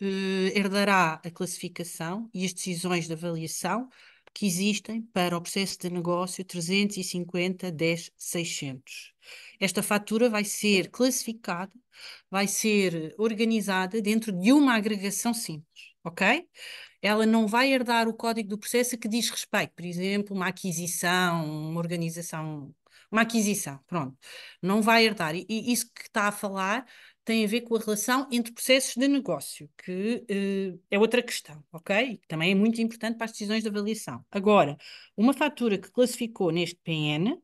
eh, herdará a classificação e as decisões de avaliação que existem para o processo de negócio 350 10 600. Esta fatura vai ser classificada, vai ser organizada dentro de uma agregação simples, ok? Ela não vai herdar o código do processo a que diz respeito, por exemplo, uma aquisição, uma organização, uma aquisição, pronto. Não vai herdar. E isso que está a falar tem a ver com a relação entre processos de negócio, que eh, é outra questão, ok? Também é muito importante para as decisões de avaliação. Agora, uma fatura que classificou neste PN uh,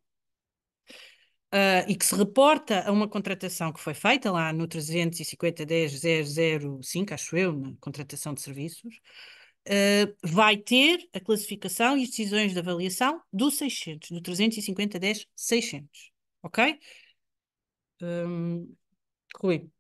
eh, e que se reporta a uma contratação que foi feita lá no 350.10.005, acho eu, na contratação de serviços, Uh, vai ter a classificação e as decisões de avaliação do 600, do 350.10.600, ok? 600, ok? Um, groei.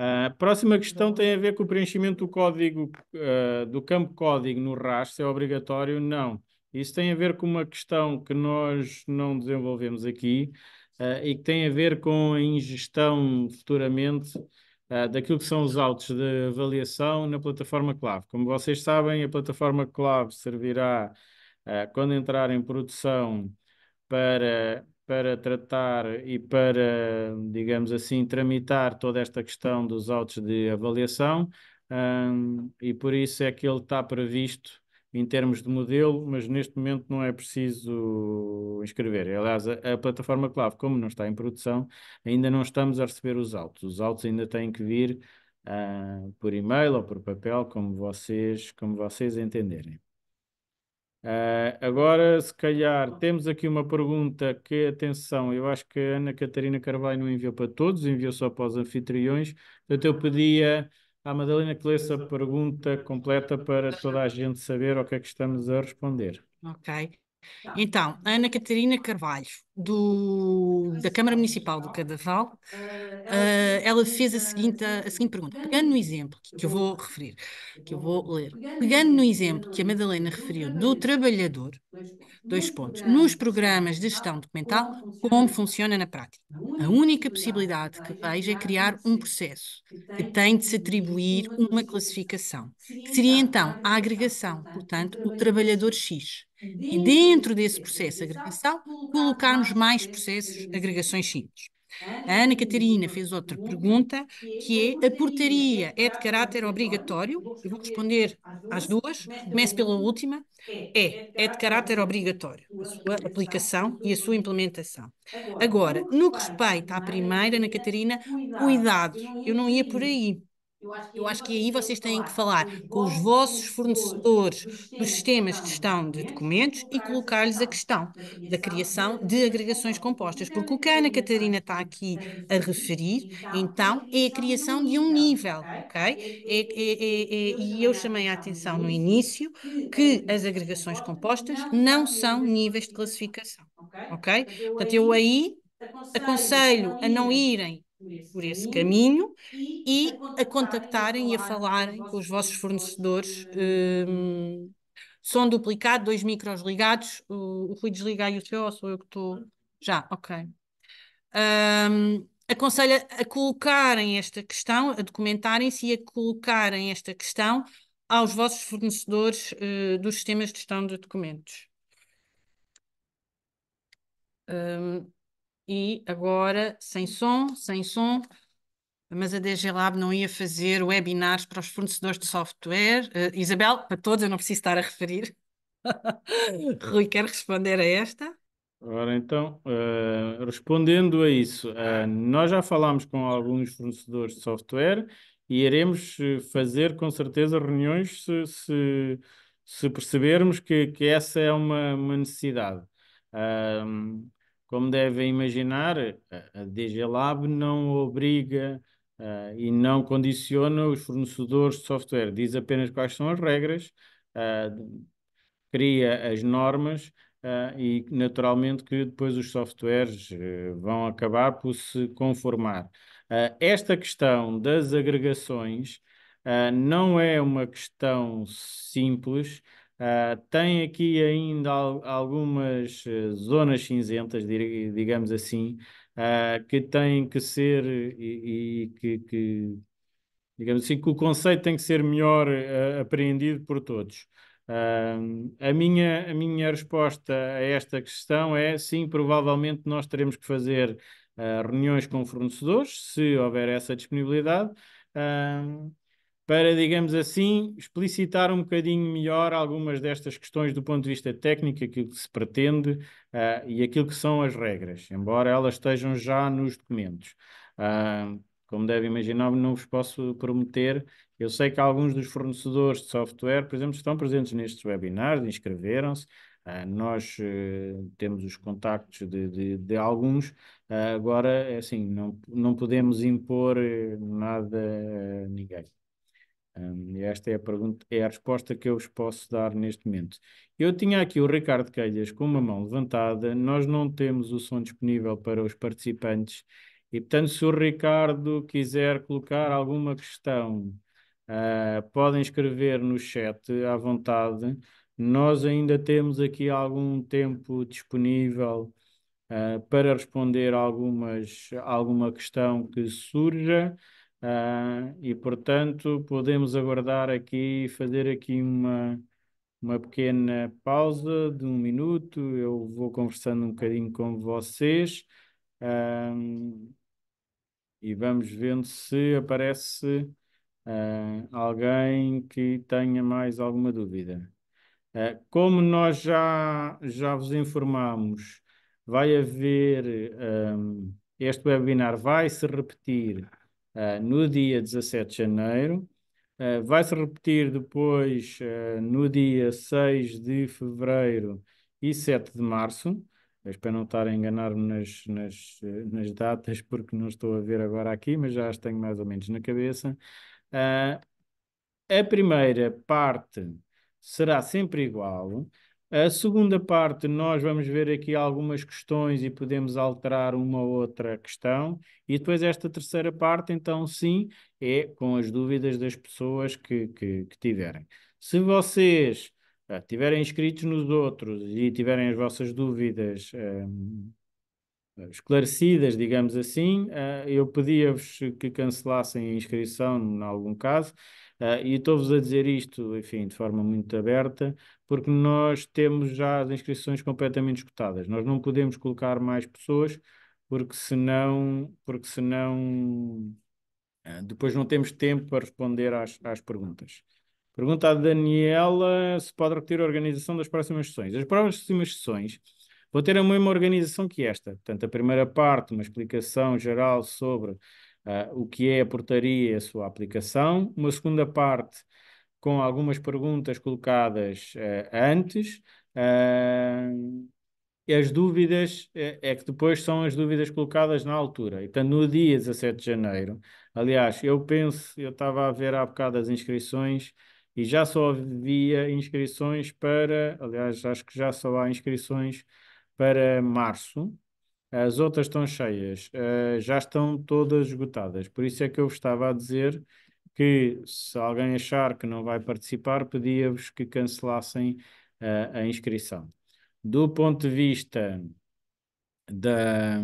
A ah, próxima questão tem a ver com o preenchimento do código, uh, do campo código no RAS, se é obrigatório, não. Isso tem a ver com uma questão que nós não desenvolvemos aqui uh, e que tem a ver com a ingestão futuramente uh, daquilo que são os autos de avaliação na plataforma Clave. Como vocês sabem, a plataforma Clave servirá, quando entrar em produção, para para tratar e para, digamos assim, tramitar toda esta questão dos autos de avaliação um, e por isso é que ele está previsto em termos de modelo, mas neste momento não é preciso inscrever. Aliás, a, a plataforma Clave, como não está em produção, ainda não estamos a receber os autos. Os autos ainda têm que vir uh, por e-mail ou por papel, como vocês, como vocês entenderem. Uh, agora, se calhar, temos aqui uma pergunta que, atenção, eu acho que a Ana Catarina Carvalho não enviou para todos, enviou só para os anfitriões. Portanto, eu pedia à Madalena que lesse a pergunta completa para toda a gente saber o que é que estamos a responder. Ok. Tá. Então, Ana Catarina Carvalho, do, da Câmara Municipal do Cadaval, uh, ela fez a seguinte, a seguinte pergunta, pegando no exemplo que eu vou referir, que eu vou ler, pegando no exemplo que a Madalena referiu do trabalhador, dois pontos, nos programas de gestão documental, como funciona na prática. A única possibilidade que vejo é criar um processo que tem de se atribuir uma classificação, que seria então, então a agregação, tá? portanto, o trabalhador X e dentro desse processo de agregação, colocarmos mais processos, agregações simples. A Ana Catarina fez outra pergunta, que é, é a portaria é de caráter obrigatório? Eu vou responder às duas, começo pela última. É, é de é caráter obrigatório, a sua aplicação e a sua implementação. Agora, no que respeita à primeira, Ana Catarina, cuidado, eu não ia por aí. Eu acho que aí vocês têm que falar com os vossos fornecedores dos sistemas de gestão de documentos e colocar-lhes a questão da criação de agregações compostas, porque o que a Ana Catarina está aqui a referir, então, é a criação de um nível, ok? É, é, é, e eu chamei a atenção no início que as agregações compostas não são níveis de classificação, ok? Portanto, eu aí aconselho a não irem por esse, caminho, e a contactarem e a falarem com os vossos fornecedores. Hum, hum, som duplicado, dois micros ligados. O, o desligar e o seu ou sou eu que estou. Já, ok. Um, aconselho a colocarem esta questão, a documentarem-se e a colocarem esta questão aos vossos fornecedores uh, dos sistemas de gestão de documentos. Um, e agora, sem som, sem som, mas a DG Lab não ia fazer webinars para os fornecedores de software. Uh, Isabel, para todos, eu não preciso estar a referir. <laughs> Rui, quer responder a esta? Ora então, uh, respondendo a isso, uh, nós já falámos com alguns fornecedores de software e iremos fazer com certeza reuniões se, se, se percebermos que, que, essa é uma, uma necessidade. Um, como devem imaginar, a DG Lab não obriga uh, e não condiciona os fornecedores de software, diz apenas quais são as regras, uh, cria as normas uh, e, naturalmente, que depois os softwares vão acabar por se conformar. esta questão das agregações não é uma questão simples Uh, tem aqui ainda al algumas eh, zonas cinzentas, digamos assim, uh, que têm que ser e, e que, que, digamos assim, que o conceito tem que ser melhor uh, apreendido por todos. Ah, a, minha, a minha resposta a esta questão é sim, provavelmente nós teremos que fazer reuniões com fornecedores, se houver essa disponibilidade para, digamos assim, explicitar um bocadinho melhor algumas destas questões do ponto de vista técnico, aquilo que se pretende uh, e aquilo que são as regras, embora elas estejam já nos documentos. Uh, como deve imaginar, não vos posso prometer. Eu sei que alguns dos fornecedores de software, por exemplo, estão presentes nestes webinars, inscreveram-se. Uh, nós temos os contactos de, de, de alguns. agora, é assim, não, não podemos impor nada a ninguém esta é a, pergunta, é a resposta que eu vos posso dar neste momento. Eu tinha aqui o Ricardo Queiras com uma mão levantada, nós não temos o som disponível para os participantes, e portanto, se o Ricardo quiser colocar alguma questão, uh, podem escrever no chat à vontade. Nós ainda temos aqui algum tempo disponível uh, para responder algumas, alguma questão que surja. Uh, e, portanto, podemos aguardar aqui, fazer aqui uma, uma pequena pausa de um minuto. Eu vou conversando um bocadinho com vocês uh, e vamos vendo se aparece uh, alguém que tenha mais alguma dúvida. Ah, como nós já, já vos informámos, vai haver. Um, este webinar vai se repetir eh, no dia 17 de janeiro. Uh, Vai-se repetir depois uh, no dia 6 de fevereiro e 7 de março. Eu espero não estar a enganar-me nas, nas, nas, datas, porque não estou a ver agora aqui, mas já as tenho mais ou menos na cabeça. a primeira parte será sempre igual a segunda parte, nós vamos ver aqui algumas questões e podemos alterar uma ou outra questão. E depois esta terceira parte, então sim, é com as dúvidas das pessoas que, que, que tiverem. Se vocês uh, tiverem inscritos nos outros e tiverem as vossas dúvidas ehm, eh, esclarecidas, digamos assim, uh, eu pedia-vos que cancelassem a inscrição, em algum caso, Uh, e estou-vos a dizer isto, enfim, de forma muito aberta, porque nós temos já as inscrições completamente escutadas. Nós não podemos colocar mais pessoas, porque senão, porque senão uh, depois não temos tempo para responder às, às perguntas. Pergunta à Daniela se pode repetir a organização das próximas sessões. As próximas sessões vão ter a mesma organização que é esta. Portanto, a primeira parte, uma explicação geral sobre uh, o que é a portaria e a sua aplicação, uma segunda parte com algumas perguntas colocadas uh, antes. Uh, as dúvidas é, que depois são as dúvidas colocadas na altura. Então, no dia 17 de janeiro, aliás, eu penso, eu estava a ver há bocado as inscrições e já só havia inscrições para, aliás, acho que já só há inscrições para março, as outras estão cheias, eh, já estão todas esgotadas. Por isso é que eu vos estava a dizer que se alguém achar que não vai participar, pedia-vos que cancelassem eh, a inscrição. Do ponto de vista da,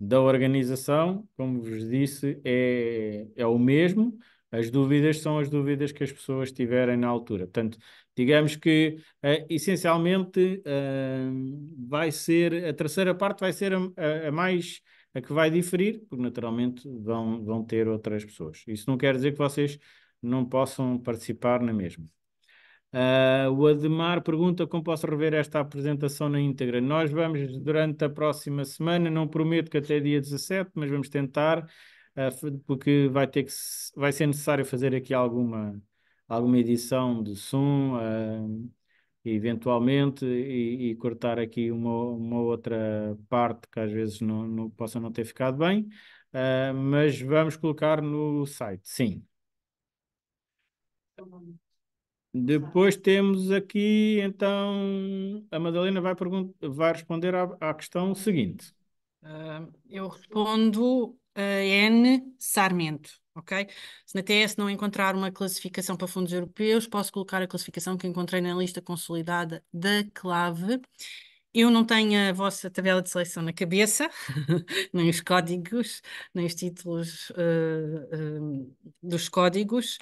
da organização, como vos disse, é, é o mesmo. As dúvidas são as dúvidas que as pessoas tiverem na altura. Portanto, Digamos que, uh, essencialmente, uh, vai ser, a terceira parte vai ser a, a, mais, a que vai diferir, porque naturalmente vão, vão ter outras pessoas. Isso não quer dizer que vocês não possam participar na mesma. Uh, o Ademar pergunta como posso rever esta apresentação na íntegra. Nós vamos, durante a próxima semana, não prometo que até dia 17, mas vamos tentar, uh, porque vai, ter que, vai ser necessário fazer aqui alguma alguma edição de som, uh, eventualmente, e, e, cortar aqui uma, uma, outra parte que às vezes não, não, possa não ter ficado bem, uh, mas vamos colocar no site, sim. Depois temos aqui, então, a Madalena vai, vai responder à, à questão seguinte. Uh, eu respondo N Sarmento, ok? Se na TS não encontrar uma classificação para fundos europeus, posso colocar a classificação que encontrei na lista consolidada da Clave. Eu não tenho a vossa tabela de seleção na cabeça, <laughs> nem os códigos, nem os títulos uh, uh, dos códigos,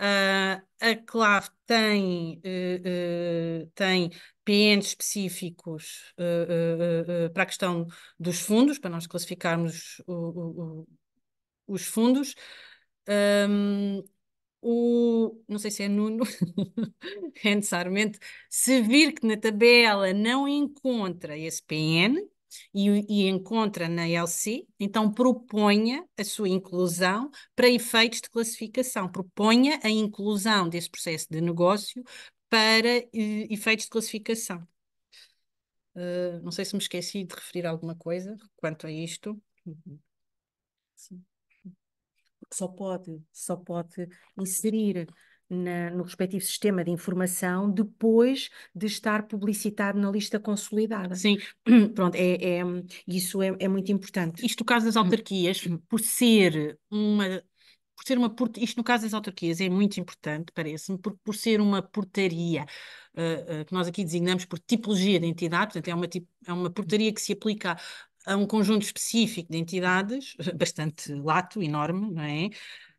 Uh, a clave tem, uh, uh, tem PNs específicos eh, para a questão dos fundos, para nós classificarmos o, o, o, os fundos. Um, o, não sei se é Nuno, <laughs> é necessariamente, se vir que na tabela não encontra esse PN, e, e encontra na LC, então proponha a sua inclusão para efeitos de classificação, proponha a inclusão desse processo de negócio para eh, efeitos de classificação. Uh, não sei se me esqueci de referir alguma coisa quanto a isto. Uhum. Sim. Só pode, só pode inserir na, no respectivo sistema de informação depois de estar publicitado na lista consolidada. Sim. <clears throat> Pronto, é, é isso é, é, muito importante. Isto no caso das autarquias, por ser uma. Por ser uma isto no caso das autarquias é muito importante, parece-me, por, por ser uma portaria uh, uh, que nós aqui designamos por tipologia de entidade, portanto, é uma, é uma portaria que se aplica a um conjunto específico de entidades, <laughs> bastante lato, enorme, não é?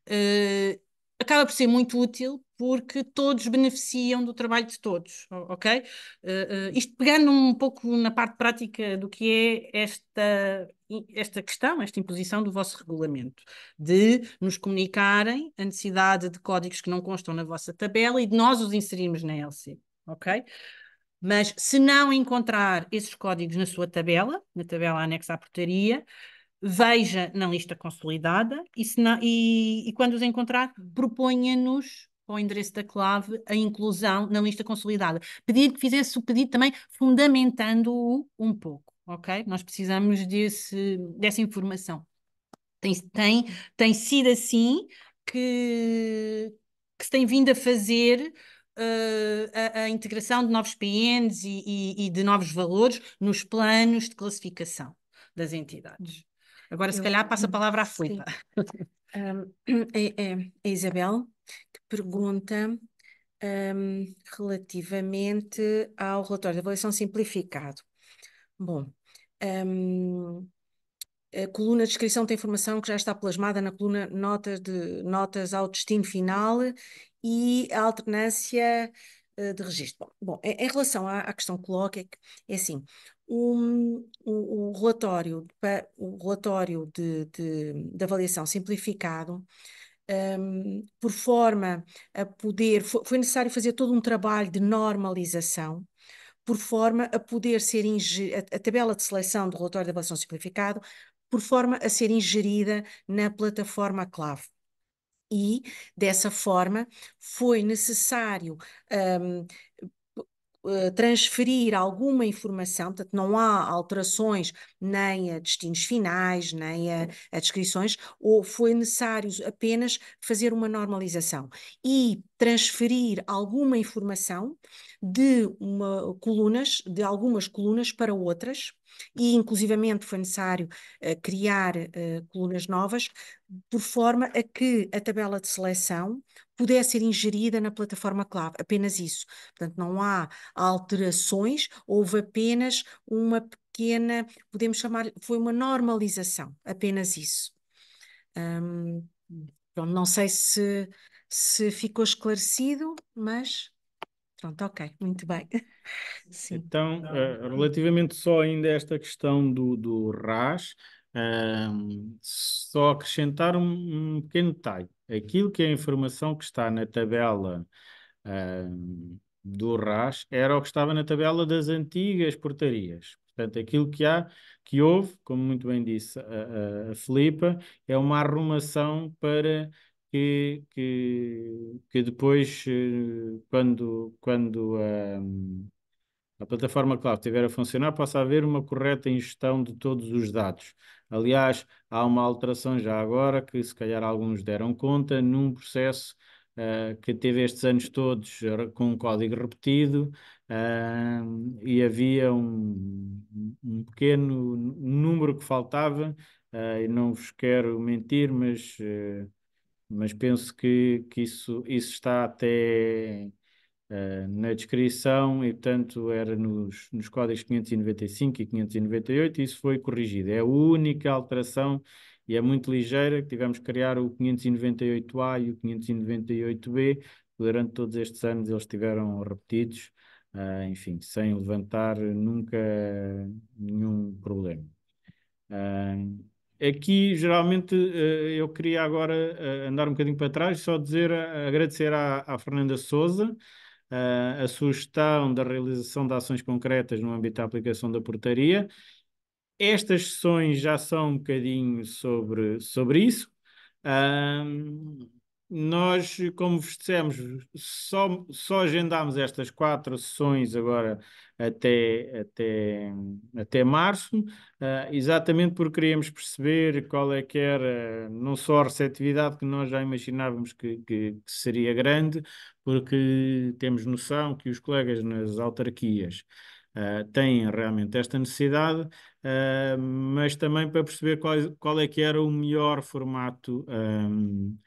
Uh, acaba por ser muito útil porque todos beneficiam do trabalho de todos, ok? Uh, uh, isto pegando um pouco na parte prática do que é esta, esta questão, esta imposição do vosso regulamento, de nos comunicarem a necessidade de códigos que não constam na vossa tabela e de nós os inserirmos na LC, ok? Mas se não encontrar esses códigos na sua tabela, na tabela anexa à portaria, veja na lista consolidada e, não, e, e quando os encontrar, proponha-nos ao endereço da clave a inclusão na lista consolidada. Pedir que fizesse o pedido também fundamentando-o um pouco, ok? Nós precisamos desse, dessa informação. Tem, tem, tem sido assim que, que se tem vindo a fazer Uh, a, a, integração de novos PNs e, e, e, de novos valores nos planos de classificação das entidades. Agora, eu, se calhar, passa a palavra à Filipa. Um, <clears throat> é, é, é, a Isabel que pergunta um, relativamente ao relatório de avaliação simplificado. Bom, um, a coluna de descrição tem informação que já está plasmada na coluna notas, de, notas ao destino final e a alternância eh, de registro. Bom, em relação à, questão que coloca, é, é assim, um, um, um relatório, um relatório de, de, de avaliação simplificado um, por forma a poder, foi necessário fazer todo um trabalho de normalização por forma a poder ser ingerida, a, tabela de seleção do relatório de avaliação simplificado, por forma a ser ingerida na plataforma clave. E, dessa forma, foi necessário um, eh, transferir alguma informação, portanto, não há alterações nem a destinos finais, nem a, a descrições, ou foi necessário apenas fazer uma normalização e transferir alguma informação de uma, colunas, de algumas colunas para outras e, inclusivamente, foi necessário uh, criar uh, colunas novas, por forma a que a tabela de seleção pudesse ser ingerida na plataforma clave, apenas isso. Portanto, não há alterações, houve apenas uma pequena, podemos chamar, foi uma normalização, apenas isso. Hum. não sei se, se ficou esclarecido, mas. Pronto, ok, muito bem. <laughs> Sim. Então, então eh, hum. relativamente só ainda a esta questão do, do RAS, hum, só acrescentar um, um, pequeno detalhe. Aquilo que é a informação que está na tabela hum, do RAS era o que estava na tabela das antigas portarias. Portanto, aquilo que há, que houve, como muito bem disse a, a, a Filipa, é uma arrumação para que, que, que depois, eh, quando, quando a plataforma cloud estiver a funcionar, possa haver uma correta ingestão de todos os dados. Aliás, há uma alteração já agora que se calhar alguns deram conta num processo uh, que teve estes anos todos eh, com um código repetido uh, e havia um, um, pequeno número que faltava, uh, e não vos quero mentir, mas uh, mas penso que, que isso, isso está até uh, na descrição e, portanto, era nos, nos códigos 595 e 598 e isso foi corrigido. É a única alteração e é muito ligeira que tivemos que criar o 598A e o 598B. Durante todos estes anos eles estiveram repetidos, uh, enfim, sem levantar nunca nenhum problema. Uh, Aqui, geralmente, eh, eu queria agora eh, andar um bocadinho para trás, só dizer, eh, agradecer à, à Fernanda Souza a sugestão da realização de ações concretas no âmbito da aplicação da portaria. Estas sessões já são um bocadinho sobre, sobre isso. Um, nós, como vos dissemos, só, só agendámos estas quatro sessões agora até, até, até março, ah, exatamente porque queríamos perceber qual é que era não só a receptividade que nós já imaginávamos que, que, que seria grande, porque temos noção que os colegas nas autarquias Uh, têm realmente esta necessidade, uh, mas também para perceber qual, qual, é que era o melhor formato um,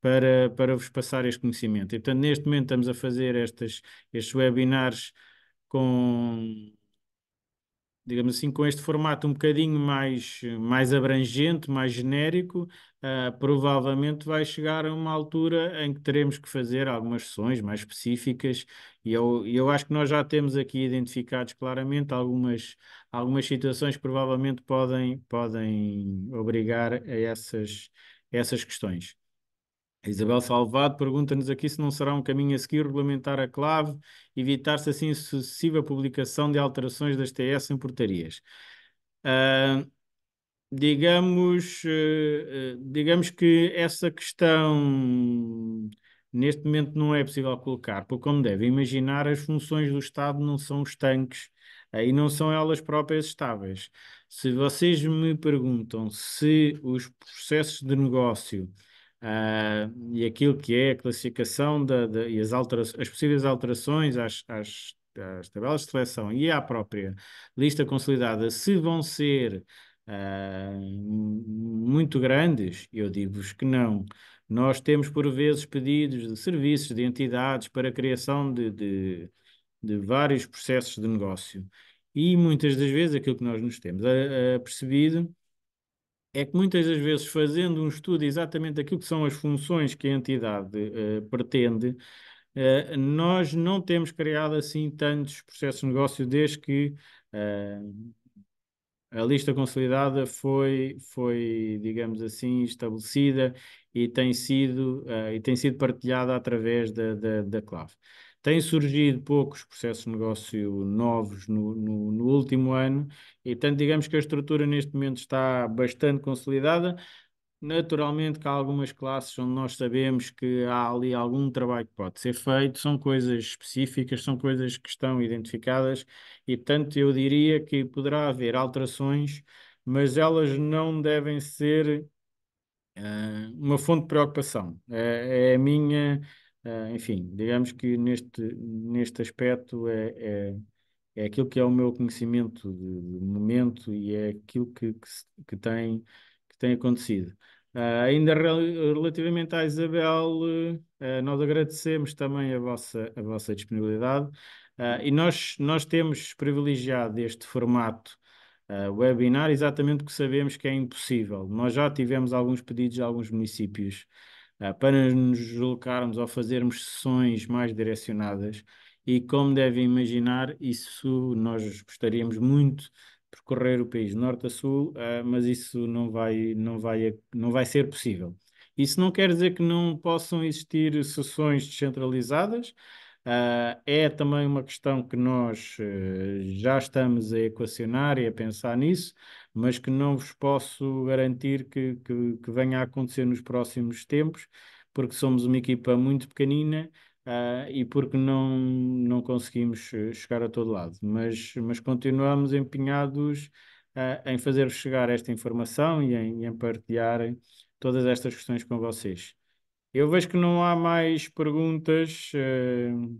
para, para vos passar este conhecimento. então neste momento estamos a fazer estas, estes webinars com digamos assim, com este formato um bocadinho mais, mais abrangente, mais genérico, uh, provavelmente vai chegar a uma altura em que teremos que fazer algumas sessões mais específicas e eu, eu acho que nós já temos aqui identificados claramente algumas, algumas situações que provavelmente podem, podem obrigar a essas, essas questões. Isabel Salvado pergunta-nos aqui se não será um caminho a seguir regulamentar a clave, evitar-se assim sucessiva publicação de alterações das TS em portarias. Uh, digamos, uh, digamos que essa questão neste momento não é possível colocar, porque como devem imaginar, as funções do Estado não são os tanques não são elas próprias estáveis. Se vocês me perguntam se os processos de negócio uh, e aquilo que é a classificação de, e as, alterações, as possíveis alterações às, às, às, tabelas de seleção e à própria lista consolidada, se vão ser uh, muito grandes, eu digo-vos que não. Nós temos, por vezes, pedidos de serviços, de entidades para a criação de, de, de vários processos de negócio. E muitas das vezes aquilo que nós nos temos apercebido é que muitas das vezes, fazendo um estudo exatamente daquilo que são as funções que a entidade uh, pretende, uh, nós não temos criado assim tantos processos de negócio desde que uh, a lista consolidada foi, foi, digamos assim, estabelecida e tem sido, e tem sido partilhada através da, da, da clave. Têm surgido poucos processos de negócio novos no, no, no último ano, e portanto, digamos que a estrutura neste momento está bastante consolidada. Naturalmente que há algumas classes onde nós sabemos que há ali algum trabalho que pode ser feito, são coisas específicas, são coisas que estão identificadas e, portanto, eu diria que poderá haver alterações, mas elas não devem ser uh, uma fonte de preocupação. Uh, é a minha ah, enfim, digamos que neste, neste aspecto é, é, é, aquilo que é o meu conhecimento de, de momento e é aquilo que, que, que tem, que tem acontecido. Uh, ainda rel relativamente à Isabel, uh, nós agradecemos também a vossa, a vossa disponibilidade e nós, nós temos privilegiado este formato webinar exatamente porque sabemos que é impossível. Nós já tivemos alguns pedidos de alguns municípios ah, para nos deslocarmos ou fazermos sessões mais direcionadas. E como devem imaginar, isso nós gostaríamos muito percorrer o país norte a sul, ah, mas isso não vai, não vai, não vai ser possível. Isso não quer dizer que não possam existir sessões descentralizadas, Uh, é também uma questão que nós uh, já estamos a equacionar e a pensar nisso, mas que não vos posso garantir que, que, que venha a acontecer nos próximos tempos, porque somos uma equipa muito pequenina, Uh, e porque não, não conseguimos eh, chegar a todo lado. Mas, mas continuamos empenhados uh, em fazer-vos chegar esta informação e em, em partilhar todas estas questões com vocês. Eu vejo que não há mais perguntas uh,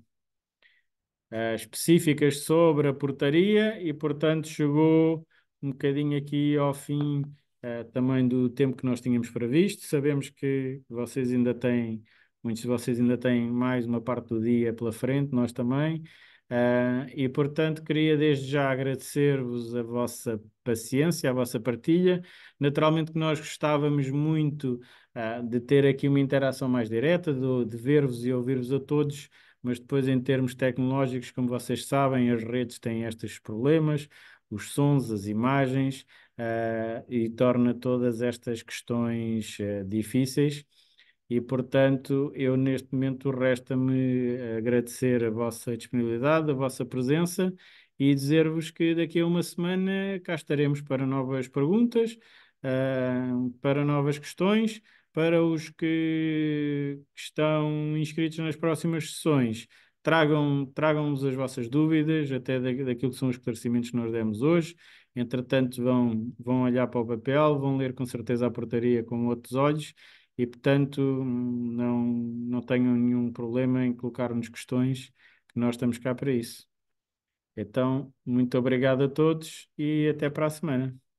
específicas sobre a portaria e, portanto, chegou um bocadinho aqui ao fim uh, também do tempo que nós tínhamos previsto. Sabemos que vocês ainda têm, muitos de vocês ainda têm mais uma parte do dia pela frente, nós também. Uh, e portanto, queria desde já agradecer-vos a vossa paciência, a vossa partilha. Naturalmente, que nós gostávamos muito uh, de ter aqui uma interação mais direta, de ver-vos e ouvir-vos a todos, mas depois, em termos tecnológicos, como vocês sabem, as redes têm estes problemas os sons, as imagens uh, e torna todas estas questões uh, difíceis. E, portanto, eu neste momento resta-me agradecer a vossa disponibilidade, a vossa presença e dizer-vos que daqui a uma semana cá estaremos para novas perguntas, uh, para novas questões. Para os que estão inscritos nas próximas sessões, Tragam, tragam-nos as vossas dúvidas, até da, daquilo que são os esclarecimentos que nós demos hoje. Entretanto, vão, vão olhar para o papel, vão ler com certeza a portaria com outros olhos e, portanto, não, não tenham nenhum problema em colocar-nos questões, que nós estamos cá para isso. Então, muito obrigado a todos e até para a semana.